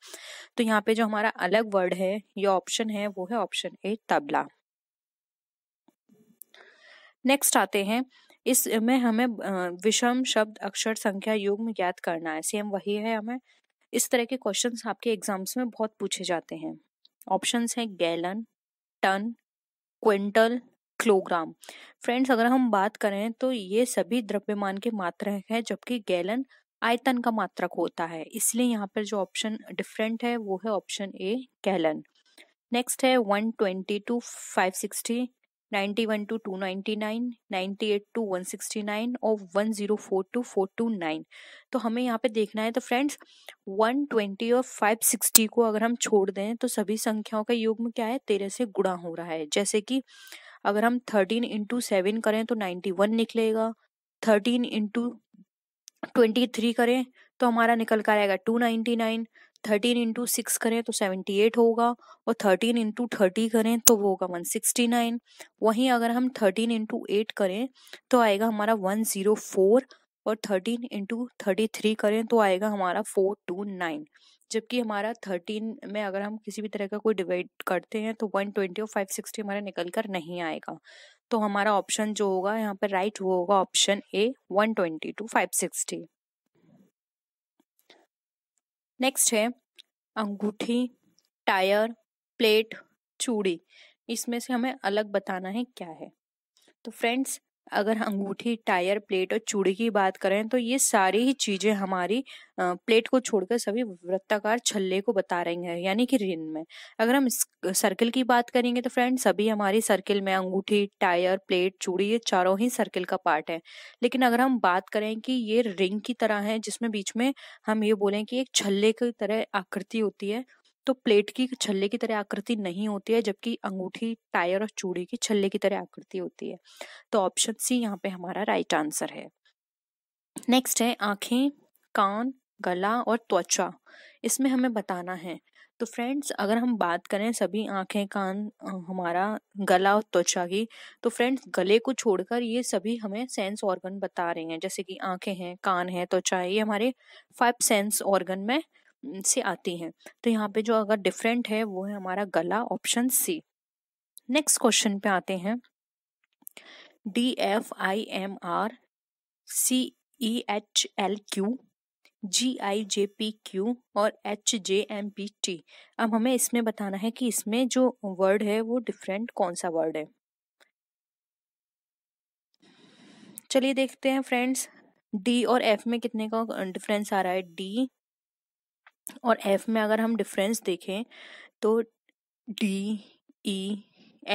तो यहाँ पे जो हमारा अलग वर्ड है या ऑप्शन है वो है ऑप्शन ए तबला नेक्स्ट आते हैं इसमें हमें विषम शब्द अक्षर संख्या युग्म ज्ञात करना है सेम वही है हमें इस तरह के क्वेश्चंस आपके एग्जाम्स में बहुत पूछे जाते हैं ऑप्शंस हैं gallon ton quintal kilogram friends अगर हम बात करें तो ये सभी द्रव्यमान के मात्र हैं जबकि गैलन आयतन का मात्रक होता है इसलिए यहाँ पर जो ऑप्शन डिफरेंट है वो है ऑप्शन ए गैलन नेक्स्ट है one twenty two five sixty 91 to 299, 98 to 169 और 104 to 429 तो हमें यहाँ पे देखना है तो फ्रेंड्स 120 और 560 को अगर हम छोड़ दें तो सभी संख्याओं का योग में क्या है तेरह से गुणा हो रहा है जैसे कि अगर हम 13 इंटू सेवन करें तो 91 निकलेगा 13 इंटू ट्वेंटी थ्री करें तो हमारा निकल कर आएगा two ninety nine thirteen into six करें तो सेवेंटी एट होगा और थर्टीन इंटू थर्टी करें तो वो होगा वन सिक्सटी नाइन वहीं अगर हम थर्टीन इंटू एट करें तो आएगा हमारा वन ज़ीरो फोर और थर्टीन इंटू थर्टी थ्री करें तो आएगा हमारा फोर टू नाइन जबकि हमारा थर्टीन में अगर हम किसी भी तरह का कोई डिवाइड करते हैं तो वन ट्वेंटी और फाइव सिक्सटी हमारा निकल कर नहीं आएगा तो हमारा ऑप्शन जो होगा यहाँ पर राइट वो होगा option A one twenty two five sixty next है अंगूठी टायर प्लेट चूड़ी इसमें से हमें अलग बताना है क्या है तो फ्रेंड्स अगर अंगूठी टायर प्लेट और चूड़ी की बात करें तो ये सारी ही चीजें हमारी प्लेट को छोड़कर सभी वृत्ताकार छल्ले को बता रही हैं यानी कि रिन में अगर हम सर्किल की बात करेंगे तो फ्रेंड सभी हमारी सर्किल में अंगूठी टायर प्लेट चूड़ी ये चारों ही सर्किल का पार्ट है लेकिन अगर हम बात करें कि ये रिंग की तरह है जिसमें बीच में हम ये बोलें कि एक छल्ले की तरह आकृति होती है तो प्लेट की छल्ले की तरह आकृति नहीं होती है जबकि अंगूठी टायर और चूड़ी की छल्ले की तरह आकृति होती है तो ऑप्शन सी यहाँ पे हमारा राइट आंसर है नेक्स्ट है आंखें कान गला और त्वचा इसमें हमें बताना है तो फ्रेंड्स अगर हम बात करें सभी आंखें कान हमारा गला और त्वचा की तो फ्रेंड्स गले को छोड़कर ये सभी हमें सेंस ऑर्गन बता रहे हैं जैसे कि आंखें हैं कान है त्वचा है ये हमारे फाइव सेंस ऑर्गन में से आती हैं तो यहाँ पे जो अगर डिफरेंट है वो है हमारा गला ऑप्शन सी नेक्स्ट क्वेश्चन पे आते हैं D F I M R C E H L Q G I J P Q और H J M P T अब हमें इसमें बताना है कि इसमें जो वर्ड है वो डिफरेंट कौन सा वर्ड है चलिए देखते हैं फ्रेंड्स डी और एफ में कितने का डिफरेंस आ रहा है डी और एफ में अगर हम डिफरेंस देखें तो डी ई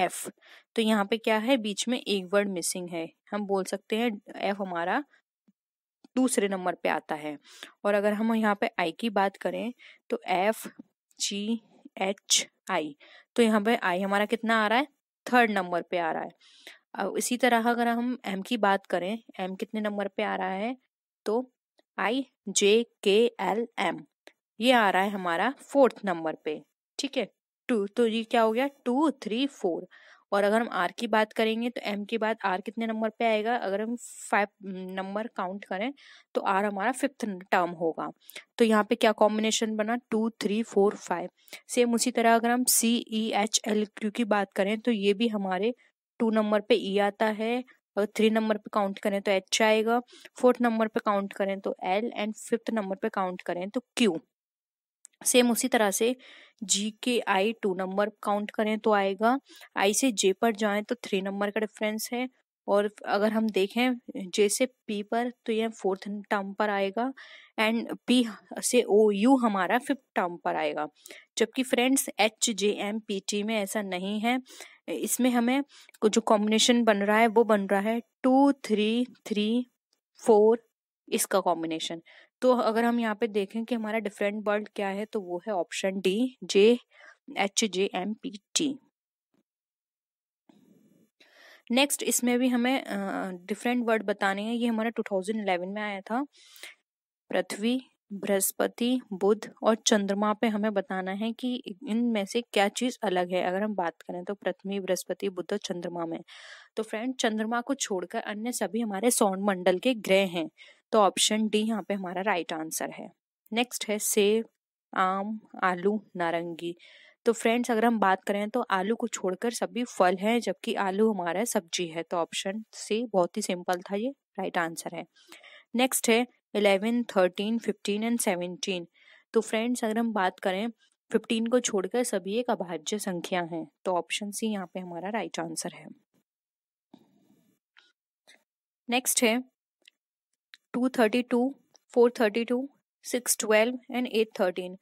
एफ तो यहाँ पे क्या है बीच में एक वर्ड मिसिंग है हम बोल सकते हैं एफ हमारा दूसरे नंबर पे आता है और अगर हम यहाँ पे आई की बात करें तो एफ जी एच आई तो यहाँ पे आई हमारा कितना आ रहा है थर्ड नंबर पे आ रहा है अब इसी तरह अगर हम एम की बात करें एम कितने नंबर पे आ रहा है तो आई जे के एल एम ये आ रहा है हमारा फोर्थ नंबर पे ठीक है टू तो ये क्या हो गया टू थ्री फोर और अगर हम आर की बात करेंगे तो एम के बाद आर कितने नंबर पे आएगा अगर हम फाइव नंबर काउंट करें तो आर हमारा फिफ्थ टर्म होगा तो यहाँ पे क्या कॉम्बिनेशन बना two three four five same उसी तरह अगर हम C E H L Q की बात करें तो ये भी हमारे टू नंबर पे ई आता है अगर थ्री नंबर पे काउंट करें तो एच आएगा फोर्थ नंबर पे काउंट करें तो एल एंड फिफ्थ नंबर पे काउंट करें तो क्यू सेम उसी तरह से जी के आई टू नंबर काउंट करें तो आएगा आई से जे पर जाएं तो थ्री नंबर का डिफरेंस है और अगर हम देखें जे से पी पर तो यह फोर्थ टर्म पर आएगा एंड पी से ओ यू हमारा फिफ्थ टर्म पर आएगा जबकि friends H J M P T में ऐसा नहीं है इसमें हमें जो कॉम्बिनेशन बन रहा है वो बन रहा है टू थ्री थ्री फोर इसका कॉम्बिनेशन तो अगर हम यहाँ पे देखें कि हमारा डिफरेंट वर्ड क्या है तो वो है option D J H J M P T next इसमें भी हमें डिफरेंट वर्ड बताने हैं ये हमारा 2011 में आया था पृथ्वी बृहस्पति बुध और चंद्रमा पे हमें बताना है कि इनमें से क्या चीज़ अलग है अगर हम बात करें तो पृथ्वी बृहस्पति बुध और चंद्रमा में तो फ्रेंड चंद्रमा को छोड़कर अन्य सभी हमारे सौर मंडल के ग्रह हैं तो ऑप्शन डी यहाँ पे हमारा राइट आंसर है नेक्स्ट है सेब आम आलू नारंगी तो फ्रेंड्स अगर हम बात करें तो आलू को छोड़कर सभी फल हैं जबकि आलू हमारा सब्जी है तो ऑप्शन सी बहुत ही सिंपल था ये राइट आंसर है नेक्स्ट है eleven thirteen fifteen and seventeen तो फ्रेंड्स अगर हम बात करें फिफ्टीन को छोड़कर सभी एक अभाज्य संख्या हैं तो ऑप्शन सी यहाँ पे हमारा राइट आंसर है नेक्स्ट है two six twelve and thirteen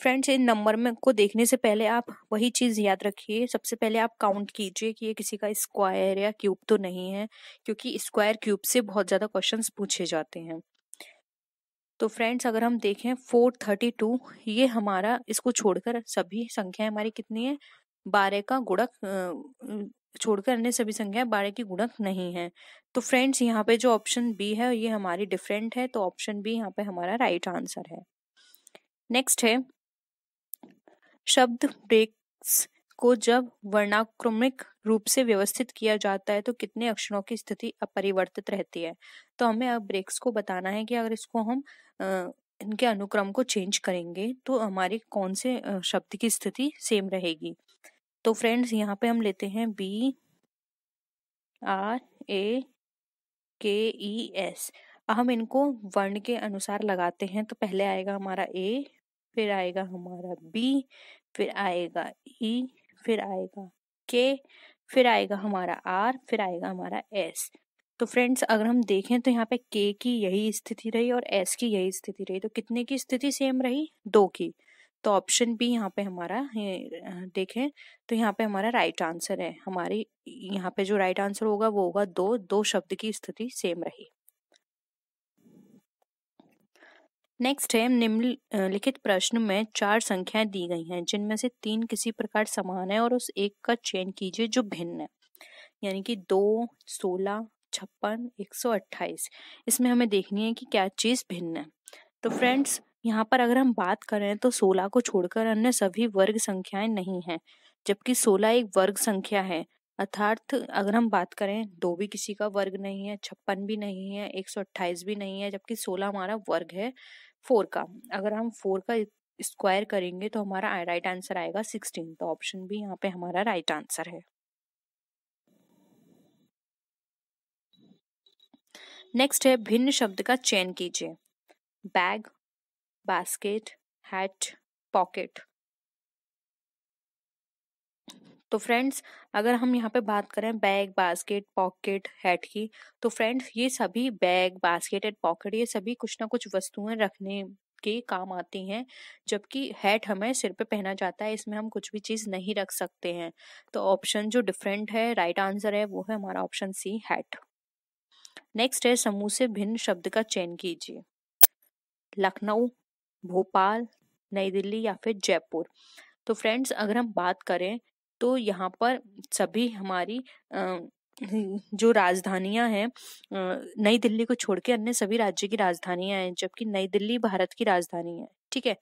friends इन नंबर में को देखने से पहले आप वही चीज़ याद रखिए सबसे पहले आप काउंट कीजिए कि ये किसी का स्क्वायर या क्यूब तो नहीं है क्योंकि स्क्वायर क्यूब से बहुत ज़्यादा क्वेश्चंस पूछे जाते हैं तो फ्रेंड्स अगर हम देखें फोर थर्टी टू ये हमारा इसको छोड़कर सभी संख्याएं हमारी कितनी है बारह का गुड़क छोड़कर अन्य सभी संख्याएं बारह की गुणक नहीं है तो फ्रेंड्स यहाँ पे जो ऑप्शन बी है ये हमारी डिफरेंट है तो ऑप्शन बी यहाँ पे हमारा राइट आंसर है नेक्स्ट है शब्द ब्रेक्स को जब वर्णाक्रमिक रूप से व्यवस्थित किया जाता है तो कितने अक्षरों की स्थिति अपरिवर्तित रहती है तो हमें अब ब्रेक्स को बताना है कि अगर इसको हम इनके अनुक्रम को चेंज करेंगे तो हमारे कौन से शब्द की स्थिति सेम रहेगी तो फ्रेंड्स यहाँ पे हम लेते हैं बी आर ए के ई एस हम इनको वर्ण के अनुसार लगाते हैं तो पहले आएगा हमारा ए फिर आएगा हमारा बी फिर आएगा ई e, फिर आएगा के फिर आएगा हमारा आर फिर आएगा हमारा एस तो फ्रेंड्स अगर हम देखें तो यहाँ पे के की यही स्थिति रही और एस की यही स्थिति रही तो कितने की स्थिति सेम रही दो की तो ऑप्शन बी यहाँ पे हमारा देखें तो यहाँ पे हमारा राइट आंसर है हमारी यहाँ पे जो राइट आंसर होगा वो होगा दो दो शब्द की स्थिति सेम रही नेक्स्ट है निम्नलिखित प्रश्न में चार संख्याएं दी गई हैं जिनमें से तीन किसी प्रकार समान है और उस एक का चयन कीजिए जो भिन्न है यानी कि दो सोलह छप्पन एक सौ अट्ठाईस इसमें हमें देखनी है कि क्या चीज़ भिन्न है तो फ्रेंड्स यहाँ पर अगर हम बात करें तो सोलह को छोड़कर अन्य सभी वर्ग संख्याएं नहीं हैं जबकि सोलह एक वर्ग संख्या है अर्थार्थ अगर हम बात करें दो भी किसी का वर्ग नहीं है छप्पन भी नहीं है एक सौ अट्ठाईस भी नहीं है जबकि सोलह हमारा वर्ग है फोर का अगर हम फोर का स्क्वायर करेंगे तो हमारा राइट आंसर आएगा सिक्सटीन तो ऑप्शन भी यहाँ पे हमारा राइट आंसर है नेक्स्ट है भिन्न शब्द का चयन कीजिए बैग बास्केट हैट पॉकेट तो फ्रेंड्स अगर हम यहाँ पे बात करें बैग बास्केट पॉकेट हैट की तो फ्रेंड्स ये सभी बैग बास्केट एंड पॉकेट ये सभी कुछ ना कुछ वस्तुएं रखने के काम आती हैं जबकि हैट हमें सिर पे पहना जाता है इसमें हम कुछ भी चीज़ नहीं रख सकते हैं तो ऑप्शन जो डिफरेंट है राइट right आंसर है वो है हमारा ऑप्शन सी हैट नेक्स्ट है समूह से भिन्न शब्द का चयन कीजिए लखनऊ भोपाल नई दिल्ली या फिर जयपुर तो फ्रेंड्स अगर हम बात करें तो यहाँ पर सभी हमारी जो राजधानियाँ हैं नई दिल्ली को छोड़ के अन्य सभी राज्य की राजधानियाँ हैं जबकि नई दिल्ली भारत की राजधानी है ठीक है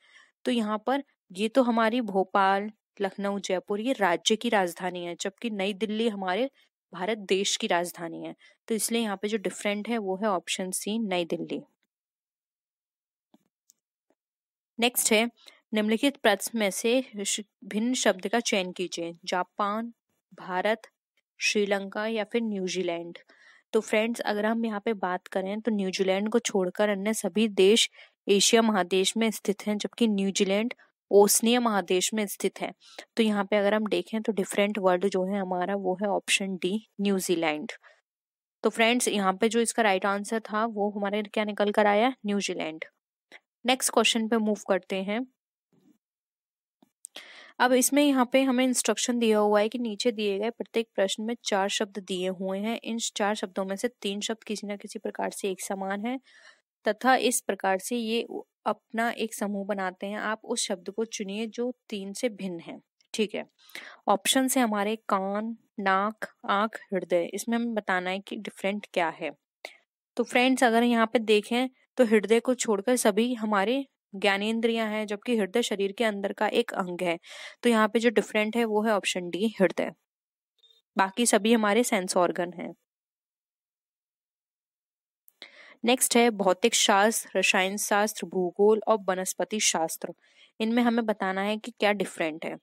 तो यहाँ पर ये तो हमारी भोपाल लखनऊ जयपुर ये राज्य की राजधानी है जबकि नई दिल्ली हमारे भारत देश की राजधानी है तो इसलिए यहाँ पे जो डिफरेंट है वो है ऑप्शन सी नई दिल्ली नेक्स्ट है निम्नलिखित प्रश्न में से भिन्न शब्द का चयन कीजिए जापान भारत श्रीलंका या फिर न्यूजीलैंड तो फ्रेंड्स अगर हम यहाँ पे बात करें तो न्यूजीलैंड को छोड़कर अन्य सभी देश एशिया महादेश में स्थित हैं जबकि न्यूजीलैंड ओसनीय महादेश में स्थित है तो यहाँ पे अगर हम देखें तो डिफरेंट वर्ड जो है हमारा वो है ऑप्शन डी न्यूजीलैंड तो फ्रेंड्स यहाँ पे जो इसका राइट आंसर था वो हमारे क्या निकल कर आया न्यूजीलैंड नेक्स्ट क्वेश्चन पे मूव करते हैं अब इसमें यहाँ पे हमें इंस्ट्रक्शन दिया हुआ है कि नीचे दिए गए प्रत्येक प्रश्न में चार शब्द दिए हुए हैं इन चार शब्दों में से तीन शब्द किसी न किसी प्रकार से एक समान है तथा इस प्रकार से ये अपना एक समूह बनाते हैं आप उस शब्द को चुनिए जो तीन से भिन्न है ठीक है ऑप्शन है हमारे कान नाक आंख हृदय इसमें हमें बताना है कि डिफरेंट क्या है तो फ्रेंड्स अगर यहाँ पे देखें तो हृदय को छोड़कर सभी हमारे ज्ञानेन्द्रिया हैं जबकि हृदय शरीर के अंदर का एक अंग है तो यहाँ पे जो डिफरेंट है वो है ऑप्शन डी हृदय बाकी सभी हमारे सेंस ऑर्गन हैं नेक्स्ट है भौतिक शास्त्र रसायन शास्त्र भूगोल और वनस्पति शास्त्र इनमें हमें बताना है कि क्या डिफरेंट है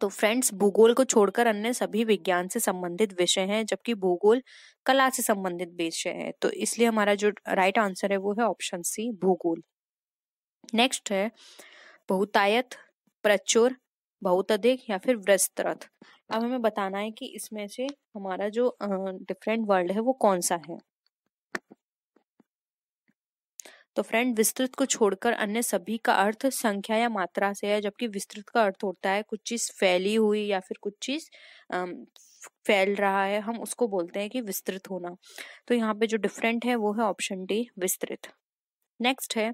तो फ्रेंड्स भूगोल को छोड़कर अन्य सभी विज्ञान से संबंधित विषय हैं जबकि भूगोल कला से संबंधित विषय है तो इसलिए हमारा जो राइट आंसर है वो है ऑप्शन सी भूगोल नेक्स्ट है बहुतायत प्रचुर बहुत अधिक या फिर विस्तृत अब हमें बताना है कि इसमें से हमारा जो डिफरेंट वर्ल्ड है वो कौन सा है तो फ्रेंड विस्तृत को छोड़कर अन्य सभी का अर्थ संख्या या मात्रा से है जबकि विस्तृत का अर्थ होता है कुछ चीज फैली हुई या फिर कुछ चीज फैल रहा है हम उसको बोलते हैं कि विस्तृत होना तो यहाँ पे जो डिफरेंट है वो है ऑप्शन डी विस्तृत नेक्स्ट है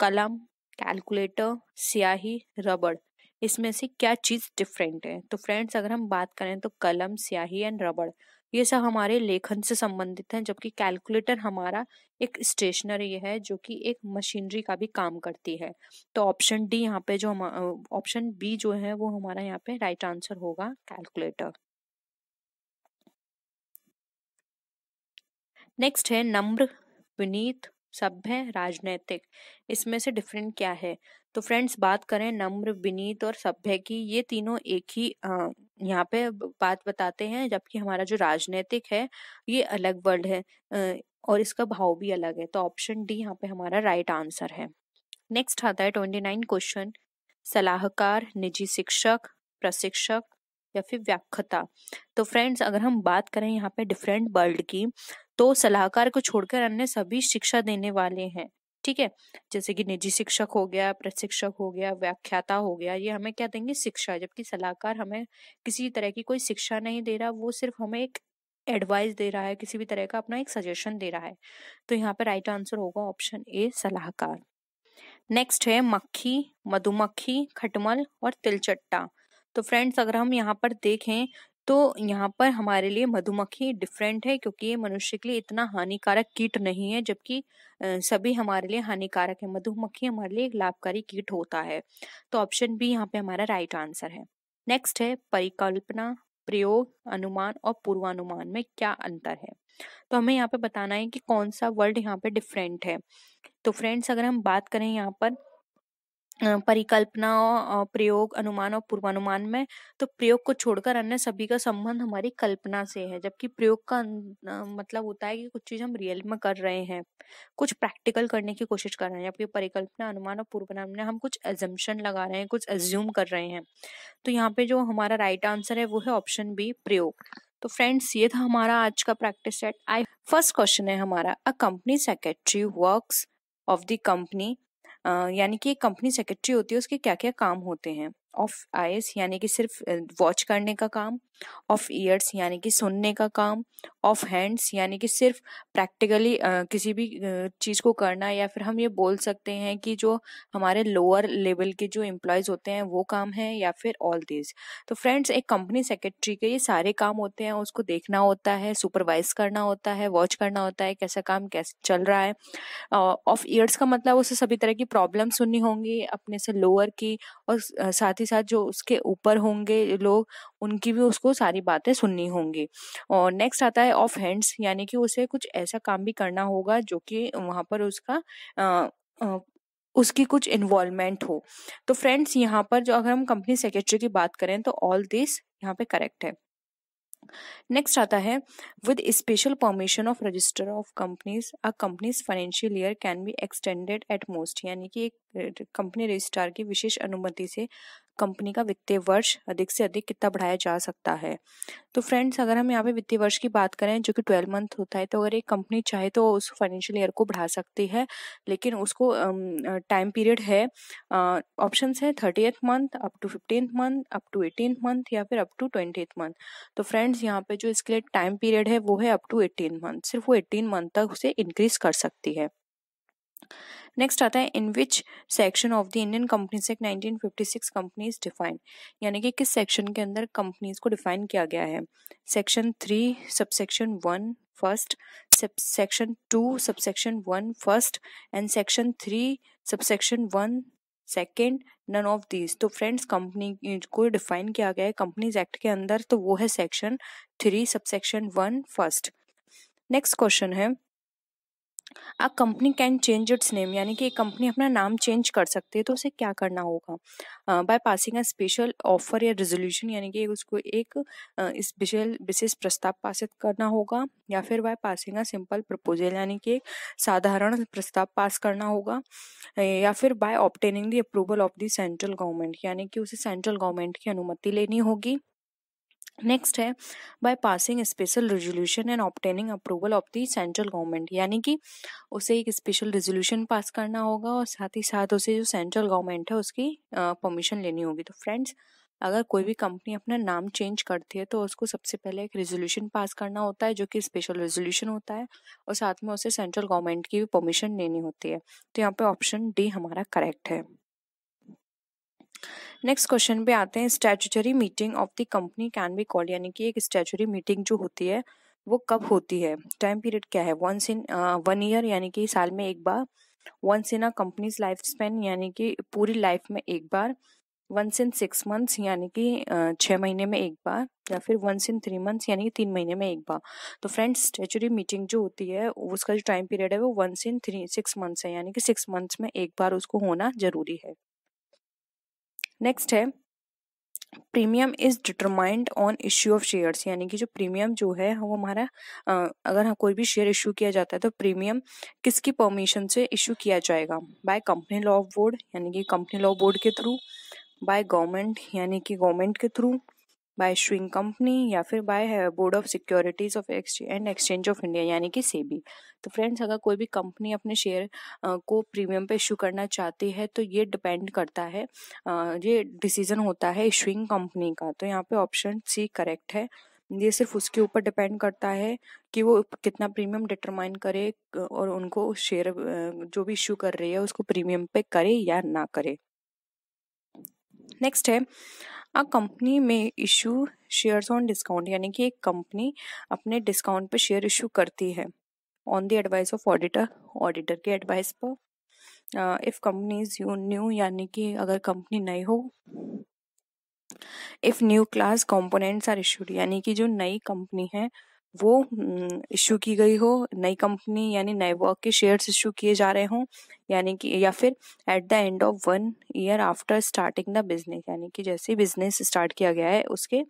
कलम कैलकुलेटर स्याही रबड़ इसमें से क्या चीज़ डिफरेंट है तो फ्रेंड्स अगर हम बात करें तो कलम स्याही एंड रबड़ ये सब हमारे लेखन से संबंधित हैं जबकि कैलकुलेटर हमारा एक स्टेशनरी है जो कि एक मशीनरी का भी काम करती है तो ऑप्शन डी यहाँ पे जो हम ऑप्शन बी जो है वो हमारा यहाँ पे राइट आंसर होगा कैलकुलेटर नेक्स्ट है नम्र विनीत सभ्य राजनैतिक इसमें से डिफरेंट क्या है तो फ्रेंड्स बात करें नम्र विनीत और सभ्य की ये तीनों एक ही यहाँ पे बात बताते हैं जबकि हमारा जो राजनीतिक है ये अलग वर्ड है और इसका भाव भी अलग है तो ऑप्शन डी यहाँ पे हमारा राइट आंसर है नेक्स्ट आता है ट्वेंटी नाइन क्वेश्चन सलाहकार निजी शिक्षक प्रशिक्षक या फिर व्याख्यता तो फ्रेंड्स अगर हम बात करें यहाँ पे डिफरेंट वर्ल्ड की तो सलाहकार को छोड़कर अन्य सभी शिक्षा देने वाले हैं ठीक है जैसे कि निजी शिक्षक हो गया प्रशिक्षक हो गया व्याख्याता हो गया ये हमें क्या देंगे शिक्षा जबकि सलाहकार हमें किसी तरह की कोई शिक्षा नहीं दे रहा वो सिर्फ हमें एक एडवाइस दे रहा है किसी भी तरह का अपना एक सजेशन दे रहा है तो यहाँ पे राइट आंसर होगा ऑप्शन ए सलाहकार नेक्स्ट है मक्खी मधुमक्खी खटमल और तिलचट्टा तो फ्रेंड्स अगर हम यहाँ पर देखें तो यहाँ पर हमारे लिए मधुमक्खी डिफरेंट है क्योंकि ये मनुष्य के लिए इतना हानिकारक कीट नहीं है जबकि सभी हमारे लिए हानिकारक है मधुमक्खी हमारे लिए एक लाभकारी कीट होता है तो ऑप्शन बी यहाँ पे हमारा राइट आंसर है नेक्स्ट है परिकल्पना प्रयोग अनुमान और पूर्वानुमान में क्या अंतर है तो हमें यहाँ पे बताना है कि कौन सा वर्ड यहाँ पे डिफरेंट है तो फ्रेंड्स अगर हम बात करें यहाँ पर परिकल्पना प्रयोग, अनुमान और पूर्वानुमान में तो प्रयोग को छोड़कर अन्य सभी का संबंध हमारी कल्पना से है जबकि प्रयोग का मतलब होता है कि कुछ चीज हम रियल में कर रहे हैं कुछ प्रैक्टिकल करने की कोशिश कर रहे हैं जबकि परिकल्पना अनुमान और पूर्वानुमान में हम कुछ एजम्पन लगा रहे हैं कुछ एज्यूम कर रहे हैं तो यहाँ पे जो हमारा राइट आंसर है वो है ऑप्शन बी प्रयोग तो फ्रेंड्स ये था हमारा आज का प्रैक्टिस सेट आई फर्स्ट क्वेश्चन है हमारा a company secretary works of the company यानी कि एक कंपनी सेक्रेटरी होती है उसके क्या क्या काम होते हैं ऑफ आई यानी कि सिर्फ वॉच करने का काम ऑफ ईयर्स यानी कि सुनने का काम ऑफ हैंड्स यानी कि सिर्फ प्रैक्टिकली किसी भी चीज़ को करना या फिर हम ये बोल सकते हैं कि जो हमारे लोअर लेवल के जो एम्प्लॉयज़ होते हैं वो काम है या फिर ऑल दिस तो फ्रेंड्स एक कंपनी सेक्रेटरी के ये सारे काम होते हैं उसको देखना होता है सुपरवाइज करना होता है वॉच करना होता है कैसा काम कैसे चल रहा है ऑफ uh, ईयर्स का मतलब उसे सभी तरह की प्रॉब्लम सुननी होंगी अपने से लोअर की और साथ ही साथ जो उसके ऊपर होंगे लोग उनकी भी उसको सारी बातें सुननी होंगी और नेक्स्ट आता है ऑफ हैंड्स यानी कि उसे कुछ ऐसा काम भी करना होगा जो कि वहाँ पर उसका आ, आ, उसकी कुछ इन्वॉल्वमेंट हो तो फ्रेंड्स यहाँ पर जो अगर हम कंपनी सेक्रेटरी की बात करें तो ऑल दिस यहाँ पे करेक्ट है नेक्स्ट आता है with special permission of register of companies a companies financial year can be extended at most यानी कि एक कंपनी रजिस्ट्रार की विशेष अनुमति से कंपनी का वित्तीय वर्ष अधिक से अधिक कितना बढ़ाया जा सकता है तो फ्रेंड्स अगर हम यहाँ पे वित्तीय वर्ष की बात करें जो कि ट्वेल्व मंथ होता है तो अगर एक कंपनी चाहे तो उस फाइनेंशियल ईयर को बढ़ा सकती है लेकिन उसको टाइम पीरियड है ऑप्शन है thirty month up to fifty month up to eighteen month या फिर अप टू ट्वेंटी मंथ तो फ्रेंड्स यहाँ पे जो इसके लिए टाइम पीरियड है वो है अप टू एटीन मंथ सिर्फ वो एटीन मंथ तक उसे इंक्रीज कर सकती है नेक्स्ट आता है in which section of the Indian companies act 1956 companies defined यानी कि किस सेक्शन के अंदर कंपनीज को डिफाइन किया गया है section three subsection one first section two subsection one first and section three subsection one second none of these तो फ्रेंड्स कंपनी को डिफाइन किया गया है कंपनीज एक्ट के अंदर तो वो है section three subsection one first next question है a company can change its name यानी कि एक कंपनी अपना नाम चेंज कर सकती है तो उसे क्या करना होगा by passing a special offer या रेजोल्यूशन यानी कि उसको एक स्पेशल विशेष प्रस्ताव पासित करना होगा या फिर by passing a simple proposal यानी कि साधारण प्रस्ताव पास करना होगा या फिर by obtaining the approval of the central government यानी कि उसे सेंट्रल गवर्नमेंट की अनुमति लेनी होगी नेक्स्ट है by passing special resolution and obtaining approval of the central government यानी कि उसे एक स्पेशल रेजोल्यूशन पास करना होगा और साथ ही साथ उसे जो सेंट्रल गवर्नमेंट है उसकी परमिशन लेनी होगी तो फ्रेंड्स अगर कोई भी कंपनी अपना नाम चेंज करती है तो उसको सबसे पहले एक रेजोल्यूशन पास करना होता है जो कि स्पेशल रेजोल्यूशन होता है और साथ में उसे सेंट्रल गवर्नमेंट की भी परमिशन लेनी होती है तो यहाँ पे ऑप्शन डी हमारा करेक्ट है नेक्स्ट क्वेश्चन पे आते हैं statutory meeting of the company can be called यानी कि एक स्टैचूटरी मीटिंग जो होती है वो कब होती है टाइम पीरियड क्या है वंस इन वन ईयर यानी कि साल में एक बार once in a companies life span यानी कि पूरी लाइफ में एक बार वंस इन सिक्स मंथ्स यानी कि छः महीने में एक बार या फिर वंस इन थ्री मंथ्स यानी कि तीन महीने में एक बार तो फ्रेंड्स स्टेचुरी मीटिंग जो होती है उसका जो टाइम पीरियड है वो once in three six months है यानी कि सिक्स मंथ्स में एक बार उसको होना जरूरी है नेक्स्ट है premium is determined on issue of shares यानी कि जो प्रीमियम जो है वो हमारा अगर हम हाँ, कोई भी शेयर इशू किया जाता है तो प्रीमियम किसकी परमिशन से इशू किया जाएगा बाय कंपनी लॉ बोर्ड यानी कि कंपनी लॉ बोर्ड के थ्रू बाय गवर्नमेंट यानी कि गवर्नमेंट के थ्रू बाय श्रिंग कंपनी या फिर by board of securities of exchange and exchange of India यानी कि सेबी तो फ्रेंड्स अगर कोई भी कंपनी अपने शेयर uh, को प्रीमियम पे इशू करना चाहती है तो ये डिपेंड करता है uh, ये डिसीजन होता है इशूइंग कंपनी का तो यहाँ पे ऑप्शन सी करेक्ट है ये सिर्फ उसके ऊपर डिपेंड करता है कि वो कितना प्रीमियम डिटरमाइन करे और उनको शेयर uh, जो भी इशू कर रही है उसको प्रीमियम पे करे या ना करे नेक्स्ट है अ हाँ, कंपनी में इशू शेयर्स ऑन डिस्काउंट यानी कि एक कंपनी अपने डिस्काउंट पर शेयर इशू करती है on the advice of auditor auditor के एडवाइस पर इफ इज यू न्यू यानी कि अगर कंपनी नई हो if new class components are issued यानी कि जो नई कंपनी है वो इशू की गई हो नई कंपनी यानी नए वर्क के शेयर्स इशू किए जा रहे हों यानी कि या फिर at the end of one year after starting the business यानी कि जैसे बिजनेस स्टार्ट किया गया है उसके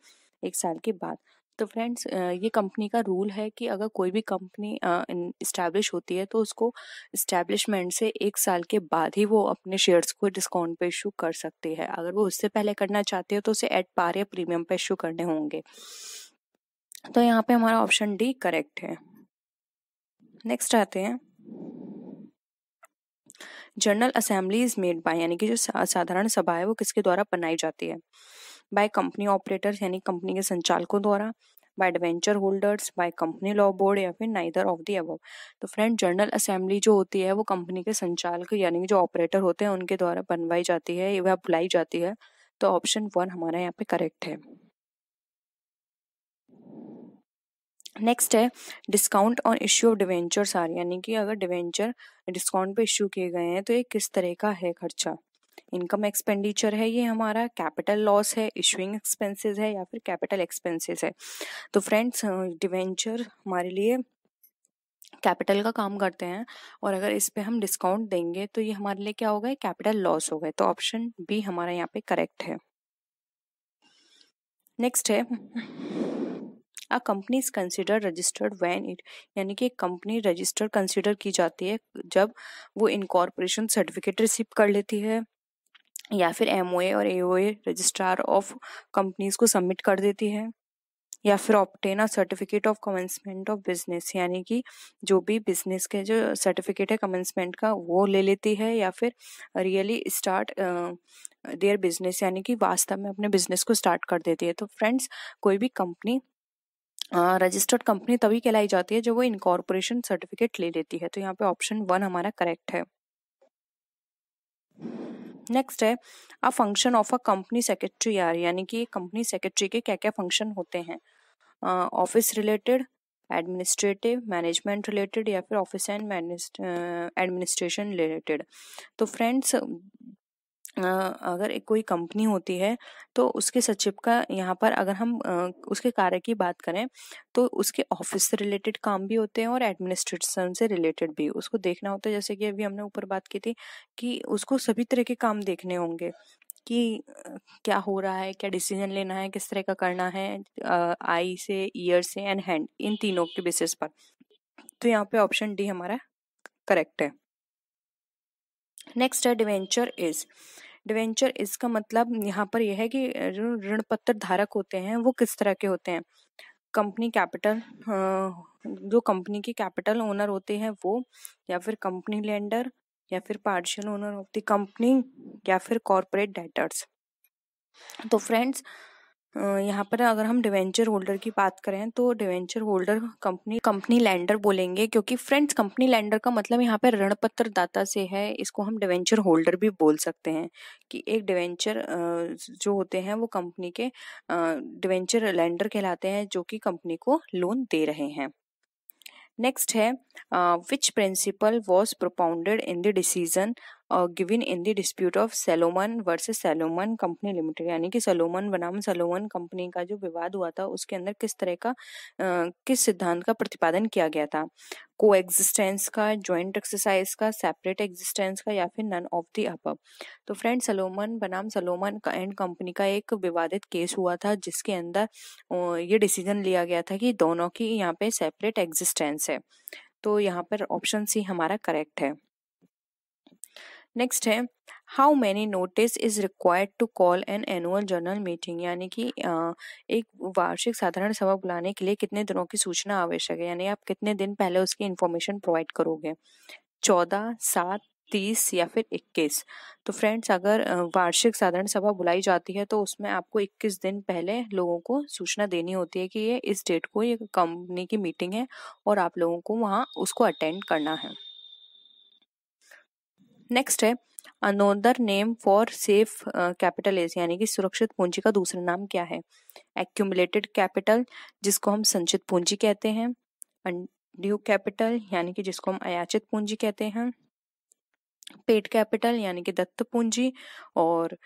एक साल के बाद तो फ्रेंड्स ये कंपनी का रूल है कि अगर कोई भी कंपनी इस्टेब्लिश होती है तो उसको इस्टेब्लिशमेंट से एक साल के बाद ही वो अपने शेयर्स को डिस्काउंट पे इशू कर सकती है अगर वो उससे पहले करना चाहते हो तो उसे एट पार या प्रीमियम पे इशू करने होंगे तो यहाँ पे हमारा ऑप्शन डी करेक्ट है नेक्स्ट आते हैं general assembly is made by यानी कि जो साधारण सभा है वो किसके द्वारा बनाई जाती है बाय कंपनी ऑपरेटर्स यानी कंपनी के संचालकों द्वारा by adventure holders by company law board या फिर नाइदर ऑफ दी अबव तो फ्रेंड जनरल असेंबली जो होती है वो कंपनी के संचालक यानी कि जो ऑपरेटर होते हैं उनके द्वारा बनवाई जाती है वह बुलाई जाती है तो ऑप्शन वन हमारा यहाँ पे करेक्ट है नेक्स्ट है discount on issue of debenture are यानी कि अगर डिवेंचर डिस्काउंट पे इश्यू किए गए हैं तो ये किस तरह का है खर्चा इनकम एक्सपेंडिचर है ये हमारा कैपिटल लॉस है इशूइंग एक्सपेंसेस है या फिर कैपिटल एक्सपेंसेस है तो फ्रेंड्स डिवेंचर हमारे लिए कैपिटल का काम करते हैं और अगर इस पे हम डिस्काउंट देंगे तो ये हमारे लिए क्या होगा कैपिटल लॉस होगा तो ऑप्शन बी हमारा यहाँ पे करेक्ट है नेक्स्ट है a company is consider registered when it यानी कि कंपनी रजिस्टर कंसिडर की जाती है जब वो इनकॉर्पोरेशन सर्टिफिकेट रिसीव कर लेती है या फिर एम ओ ए और ए रजिस्ट्रार ऑफ कंपनीज को सबमिट कर देती है या फिर obtain a certificate of commencement of business यानी कि जो भी बिजनेस के जो सर्टिफिकेट है कमेंसमेंट का वो ले लेती है या फिर रियली स्टार्ट देयर बिजनेस यानी कि वास्तव में अपने बिजनेस को स्टार्ट कर देती है तो फ्रेंड्स कोई भी कंपनी रजिस्टर्ड कंपनी तभी कहलाई जाती है जब वो इनकॉर्पोरेशन सर्टिफिकेट ले लेती है तो यहाँ पे ऑप्शन वन हमारा करेक्ट है नेक्स्ट है a function of a company secretary are यानी कि कंपनी सेक्रेटरी के क्या क्या फंक्शन होते हैं office related administrative management related या फिर ऑफिस एंड एडमिनिस्ट्रेशन रिलेटेड तो फ्रेंड्स अगर कोई कंपनी होती है तो उसके सचिव का यहाँ पर अगर हम उसके कार्य की बात करें तो उसके ऑफिस से रिलेटेड काम भी होते हैं और एडमिनिस्ट्रेशन से रिलेटेड भी उसको देखना होता है जैसे कि अभी हमने ऊपर बात की थी कि उसको सभी तरह के काम देखने होंगे कि क्या हो रहा है क्या डिसीजन लेना है किस तरह का करना है आई से ईयर से एंड हैंड इन तीनों के बेसिस पर तो यहाँ पे ऑप्शन डी हमारा करेक्ट है नेक्स्ट एडवेंचर इज डिवेंचर इसका मतलब यहाँ पर यह है कि ऋण पत्र धारक होते हैं वो किस तरह के होते हैं कंपनी कैपिटल जो कंपनी के कैपिटल ओनर होते हैं वो या फिर कंपनी लेंडर या फिर partial owner of the company या फिर कॉरपोरेट डेटर्स तो फ्रेंड्स यहाँ पर अगर हम डिवेंचर होल्डर की बात करें तो debenture holder company company lender बोलेंगे क्योंकि फ्रेंड्स कंपनी लैंडर का मतलब यहाँ पर ऋणपत्र दाता से है इसको हम डिवेंचर होल्डर भी बोल सकते हैं कि एक डिवेंचर जो होते हैं वो कंपनी के डिवेंचर लैंडर कहलाते हैं जो कि कंपनी को लोन दे रहे हैं नेक्स्ट है which principle was propounded in the decision given in the dispute of Salomon versus Salomon company limited यानी कि सलोमन बनाम सलोमन कंपनी का जो विवाद हुआ था उसके अंदर किस तरह का uh, किस सिद्धांत का प्रतिपादन किया गया था को एग्जिस्टेंस का ज्वाइंट एक्सरसाइज का सेपरेट एग्जिस्टेंस का या फिर नन ऑफ दी अप तो फ्रेंड सलोमन बनाम सलोमन एंड कंपनी का एक विवादित केस हुआ था जिसके अंदर uh, ये डिसीजन लिया गया था कि दोनों की यहाँ पे सेपरेट एग्जिस्टेंस है तो यहाँ पर ऑप्शन सी हमारा करेक्ट है नेक्स्ट है how many notice is required to call an annual general meeting यानी कि एक वार्षिक साधारण सभा बुलाने के लिए कितने दिनों की सूचना आवश्यक है यानी आप कितने दिन पहले उसकी इन्फॉर्मेशन प्रोवाइड करोगे चौदह सात तीस या फिर इक्कीस तो फ्रेंड्स अगर वार्षिक साधारण सभा बुलाई जाती है तो उसमें आपको इक्कीस दिन पहले लोगों को सूचना देनी होती है कि ये इस डेट को ये कंपनी की मीटिंग है और आप लोगों को वहाँ उसको अटेंड करना है नेक्स्ट है another name for safe capital is यानी कि सुरक्षित पूंजी का दूसरा नाम क्या है एक्यूमुलेटेड कैपिटल जिसको हम संचित पूंजी कहते हैं ड्यू कैपिटल यानी कि जिसको हम अयाचित पूंजी कहते हैं पेड कैपिटल यानी कि दत्त पूंजी और